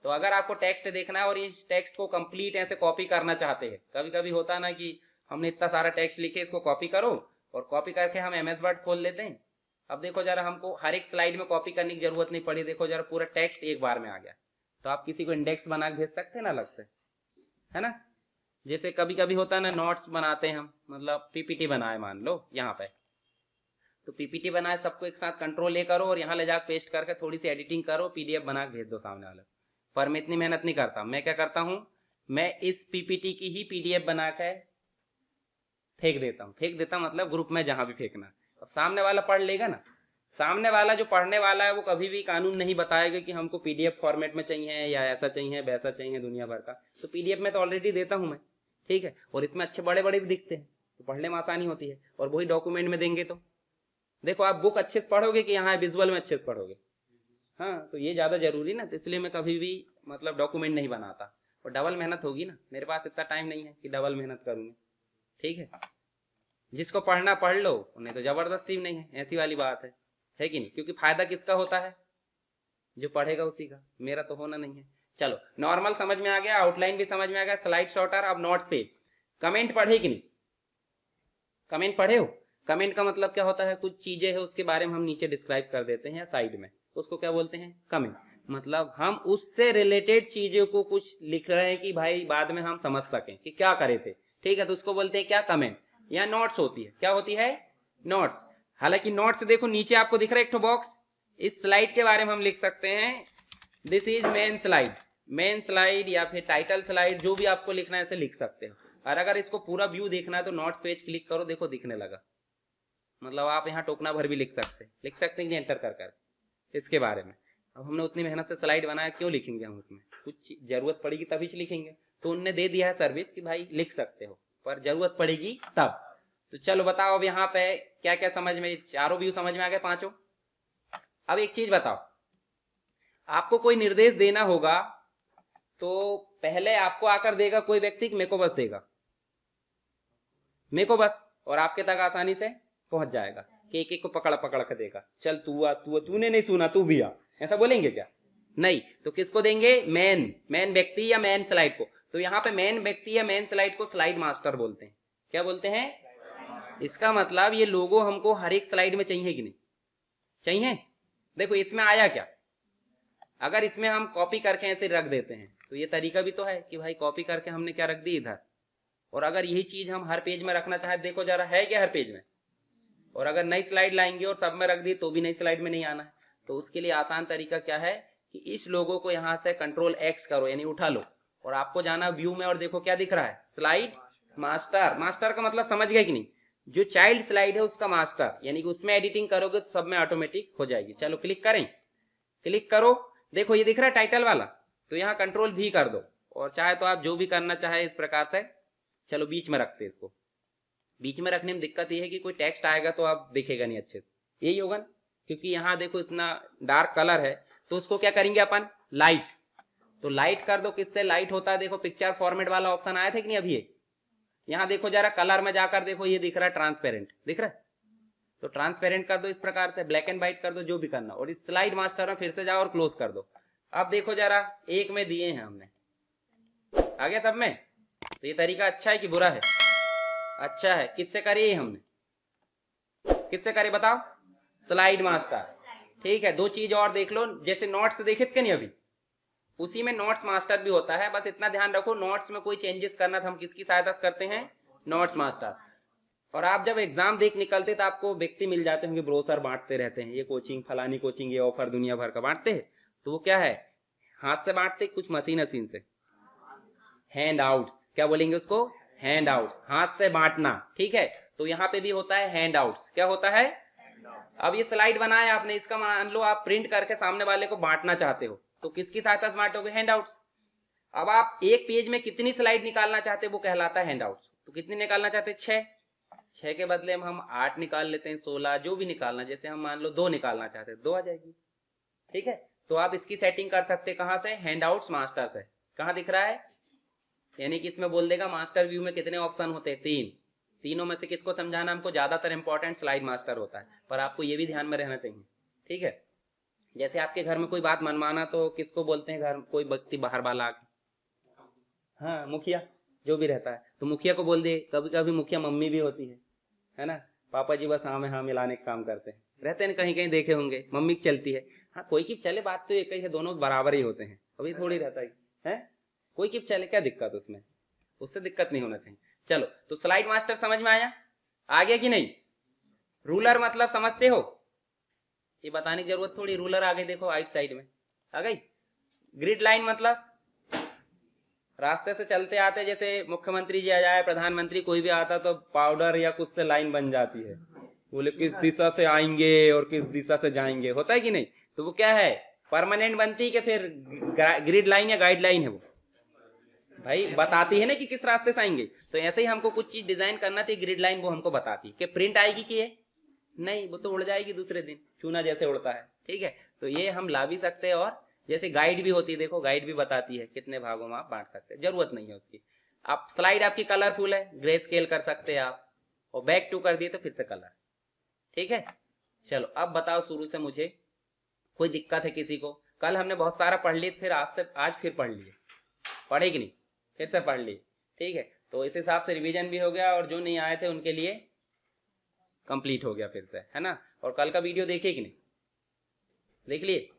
A: तो अगर आपको टेक्स्ट देखना है और इस टेक्स्ट को कंप्लीट ऐसे कॉपी करना चाहते हैं कभी कभी होता है ना कि हमने इतना सारा टेक्स्ट लिखे इसको कॉपी करो और कॉपी करके हम एम एस वर्ड खोल लेते हैं अब देखो जरा हमको हर एक स्लाइड में कॉपी करने की जरूरत नहीं पड़ी देखो जरा पूरा टेक्स्ट एक बार में आ गया तो आप किसी को इंडेक्स बना के भेज सकते हैं ना अलग से है ना जैसे कभी कभी होता है ना नोट्स बनाते हैं हम मतलब पीपीटी बनाए मान लो यहाँ पे तो पीपीटी बनाए सबको एक साथ कंट्रोल ले करो और यहाँ ले जाकर पेस्ट करके थोड़ी सी एडिटिंग करो पीडीएफ बना के भेज दो सामने वाले पर मैं इतनी मेहनत नहीं करता मैं क्या करता हूँ मैं इस पीपीटी की ही पीडीएफ बना के फेंक देता हूँ फेंक देता मतलब ग्रुप में जहाँ भी फेंकना अब सामने वाला पढ़ लेगा ना सामने वाला जो पढ़ने वाला है वो कभी भी कानून नहीं बताएगा कि हमको पीडीएफ फॉर्मेट में चाहिए या ऐसा चाहिए वैसा चाहिए दुनिया भर का तो पीडीएफ में तो ऑलरेडी देता हूँ मैं ठीक है और इसमें अच्छे बड़े बड़े भी दिखते हैं तो पढ़ने में आसानी होती है और वही डॉक्यूमेंट में देंगे तो देखो आप बुक अच्छे से पढ़ोगे कि यहाँ विजुअल में अच्छे से पढ़ोगे हाँ तो ये ज़्यादा जरूरी ना तो इसलिए मैं कभी भी मतलब डॉक्यूमेंट नहीं बनाता और डबल मेहनत होगी ना मेरे पास इतना टाइम नहीं है कि डबल मेहनत करूँगा ठीक है जिसको पढ़ना पढ़ लो उन्हें तो जबरदस्ती भी नहीं है ऐसी वाली बात है है कि नहीं क्योंकि फायदा किसका होता है जो पढ़ेगा उसी का मेरा तो होना नहीं है चलो नॉर्मल समझ में आ गया आउटलाइन भी समझ में आ गया स्लाइड शॉर्टर अब नोट्स पे कमेंट पढ़े कि नहीं कमेंट पढ़े हो कमेंट का मतलब क्या होता है कुछ चीजें है उसके बारे में हम नीचे डिस्क्राइब कर देते हैं साइड में उसको क्या बोलते हैं कमेंट मतलब हम उससे रिलेटेड चीजों को कुछ लिख रहे हैं कि भाई बाद में हम समझ सकें कि क्या करे थे ठीक है तो उसको बोलते हैं क्या कमेंट या नोट्स होती है क्या होती है नोट्स हालांकि नोट्स देखो नीचे आपको दिख रहा है एक बॉक्स इस स्लाइड के बारे में हम लिख सकते हैं this is main slide main slide या फिर टाइटल स्लाइड जो भी आपको लिखना है ऐसे लिख सकते हो और अगर इसको पूरा व्यू देखना है तो नोट्स पेज क्लिक करो देखो दिखने लगा मतलब आप यहाँ टोकना भर भी लिख सकते लिख सकते हैं एंटर कर कर इसके बारे में अब हमने उतनी मेहनत से स्लाइड बनाया क्यों लिखेंगे हम उसमें कुछ जरूरत पड़ेगी तभी लिखेंगे तो उनने दे दिया है सर्विस कि भाई लिख सकते हो पर जरूरत पड़ेगी तब तो चलो बताओ अब यहाँ पे क्या क्या समझ में चारों व्यू समझ में आ गए पांचों अब एक चीज बताओ आपको कोई निर्देश देना होगा तो पहले आपको आकर देगा कोई व्यक्ति मेरे को बस देगा मेरे को बस और आपके तक आसानी से पहुंच जाएगा एक एक को पकड़ पकड़ कर देगा चल तू आ तू तूने नहीं सुना तू भी आ ऐसा बोलेंगे क्या नहीं तो किसको देंगे मैन मैन व्यक्ति या मैन स्लाइड को तो यहाँ पे मैन व्यक्ति या मैन स्लाइड को स्लाइड मास्टर बोलते हैं क्या बोलते हैं इसका मतलब ये लोगो हमको हर एक स्लाइड में चाहिए कि नहीं चाहिए देखो इसमें आया क्या अगर इसमें हम कॉपी करके ऐसे रख देते हैं तो ये तरीका भी तो है कि भाई कॉपी करके हमने क्या रख दी इधर और अगर यही चीज हम हर पेज में रखना चाहे देखो जरा है क्या हर पेज में और अगर नई स्लाइड लाएंगे और सब में रख दी तो भी नई स्लाइड में नहीं आना है तो उसके लिए आसान तरीका क्या है कि इस लोगों को यहाँ से कंट्रोल एक्स करो यानी उठा लो और आपको जाना व्यू में और देखो क्या दिख रहा है स्लाइड मास्टर मास्टर का मतलब समझ गए कि नहीं जो चाइल्ड स्लाइड है उसका मास्टर यानी कि उसमें एडिटिंग करोगे तो सब में ऑटोमेटिक हो जाएगी चलो क्लिक करें क्लिक करो देखो ये दिख रहा है टाइटल वाला तो यहाँ कंट्रोल भी कर दो और चाहे तो आप जो भी करना चाहे इस प्रकार से चलो बीच में रखते इसको बीच में रखने में दिक्कत ये है कि कोई टेक्स्ट आएगा तो आप दिखेगा नहीं अच्छे से यही होगा ना क्योंकि यहाँ देखो इतना डार्क कलर है तो उसको क्या करेंगे अपन लाइट तो लाइट कर दो किससे लाइट होता है देखो पिक्चर फॉर्मेट वाला ऑप्शन आया था कि नहीं अभी यहाँ देखो जरा कलर में जाकर देखो ये दिख रहा है ट्रांसपेरेंट दिख रहा है तो ट्रांसपेरेंट कर दो इस प्रकार से ब्लैक एंड व्हाइट कर दो जो भी करना और इस स्लाइड मास्टर में फिर से जाओ और क्लोज कर दो अब देखो जरा एक में दिए हैं हमने आ गया सब में तो ये तरीका अच्छा है कि बुरा है अच्छा है किससे करी हमने किससे करी बताओ स्लाइड मास्टर ठीक है दो चीज और देख लो जैसे नोट्स देखे थे नहीं अभी उसी में नोट्स मास्टर भी होता है बस इतना ध्यान रखो नोट्स में कोई चेंजेस करना था हम किसकी सहायता से करते हैं नोट्स मास्टर और आप जब एग्जाम देख निकलते तो आपको व्यक्ति मिल जाते होंगे ब्रोसर बांटते रहते हैं ये कोचिंग फलानी कोचिंग ये ऑफर दुनिया भर का बांटते हैं तो वो क्या है हाथ से बांटते कुछ मशीन मशीन से हैंड आउट क्या बोलेंगे उसको हैंड आउट हाथ से बांटना ठीक है तो यहाँ पे भी होता है हैंड आउट क्या होता है अब ये स्लाइड बनाया आपने इसका मान लो आप प्रिंट करके सामने वाले को बांटना चाहते हो तो किसकी सहायता से बांटोगे हैंड आउट अब आप एक पेज में कितनी स्लाइड निकालना चाहते वो कहलाता है हैंड आउट तो कितनी निकालना चाहते छह छह के बदले में हम आठ निकाल लेते हैं सोलह जो भी निकालना जैसे हम मान लो दो निकालना चाहते हैं दो आ जाएगी ठीक है तो आप इसकी सेटिंग कर सकते कहाँ से हैंड आउट मास्टर से कहाँ दिख रहा है यानी कि इसमें बोल देगा मास्टर व्यू में कितने ऑप्शन होते हैं तीन तीनों में से किसको समझाना हमको ज्यादातर इंपॉर्टेंट स्लाइड मास्टर होता है पर आपको ये भी ध्यान में रहना चाहिए ठीक है जैसे आपके घर में कोई बात मनमाना तो किसको बोलते हैं घर कोई व्यक्ति बाहर वाला हाँ मुखिया जो भी रहता है तो मुखिया को बोल दिए कभी कभी मुखिया मम्मी भी होती है है ना पापा जी बस हाँ में हाँ मिलाने का काम करते हैं रहते हैं कहीं कहीं देखे होंगे मम्मी चलती है हाँ कोई की चले बात तो एक ही है दोनों बराबर ही होते हैं अभी थोड़ी रहता है, है? कोई किप चले क्या दिक्कत उसमें उससे दिक्कत नहीं होना चाहिए चलो तो स्लाइड मास्टर समझ में आया आ गया कि नहीं रूलर मतलब समझते हो ये बताने की जरूरत थोड़ी रूलर आगे देखो आइट साइड में आ गई ग्रिड लाइन मतलब रास्ते से चलते आते जैसे मुख्यमंत्री जी आ जाए प्रधानमंत्री कोई भी आता तो पाउडर या कुछ से लाइन बन जाती है बोले किस दिशा से आएंगे और किस दिशा से जाएंगे होता है कि नहीं तो वो क्या है परमानेंट बनती है कि फिर ग्रिड लाइन या गाइडलाइन है वो भाई बताती है ना कि किस रास्ते से आएंगे तो ऐसे ही हमको कुछ चीज डिजाइन करना थी ग्रिड लाइन वो हमको बताती कि प्रिंट आएगी कि ये नहीं वो तो उड़ जाएगी दूसरे दिन चूना जैसे उड़ता है ठीक है तो ये हम ला भी सकते हैं और जैसे गाइड भी होती है देखो गाइड भी बताती है कितने भागों में आप बांट सकते हैं जरूरत नहीं है उसकी आप स्लाइड आपकी कलरफुल है ग्रे स्केल कर सकते हैं आप और बैक टू कर दिए तो फिर से कलर ठीक है चलो अब बताओ शुरू से मुझे कोई दिक्कत है किसी को कल हमने बहुत सारा पढ़ लिया फिर आज से आज फिर पढ़ लिए पढ़ेगी नहीं फिर से पढ़ ली ठीक है तो इस हिसाब से रिवीजन भी हो गया और जो नहीं आए थे उनके लिए कंप्लीट हो गया फिर से है ना और कल का वीडियो देखिए कि नहीं देख लिए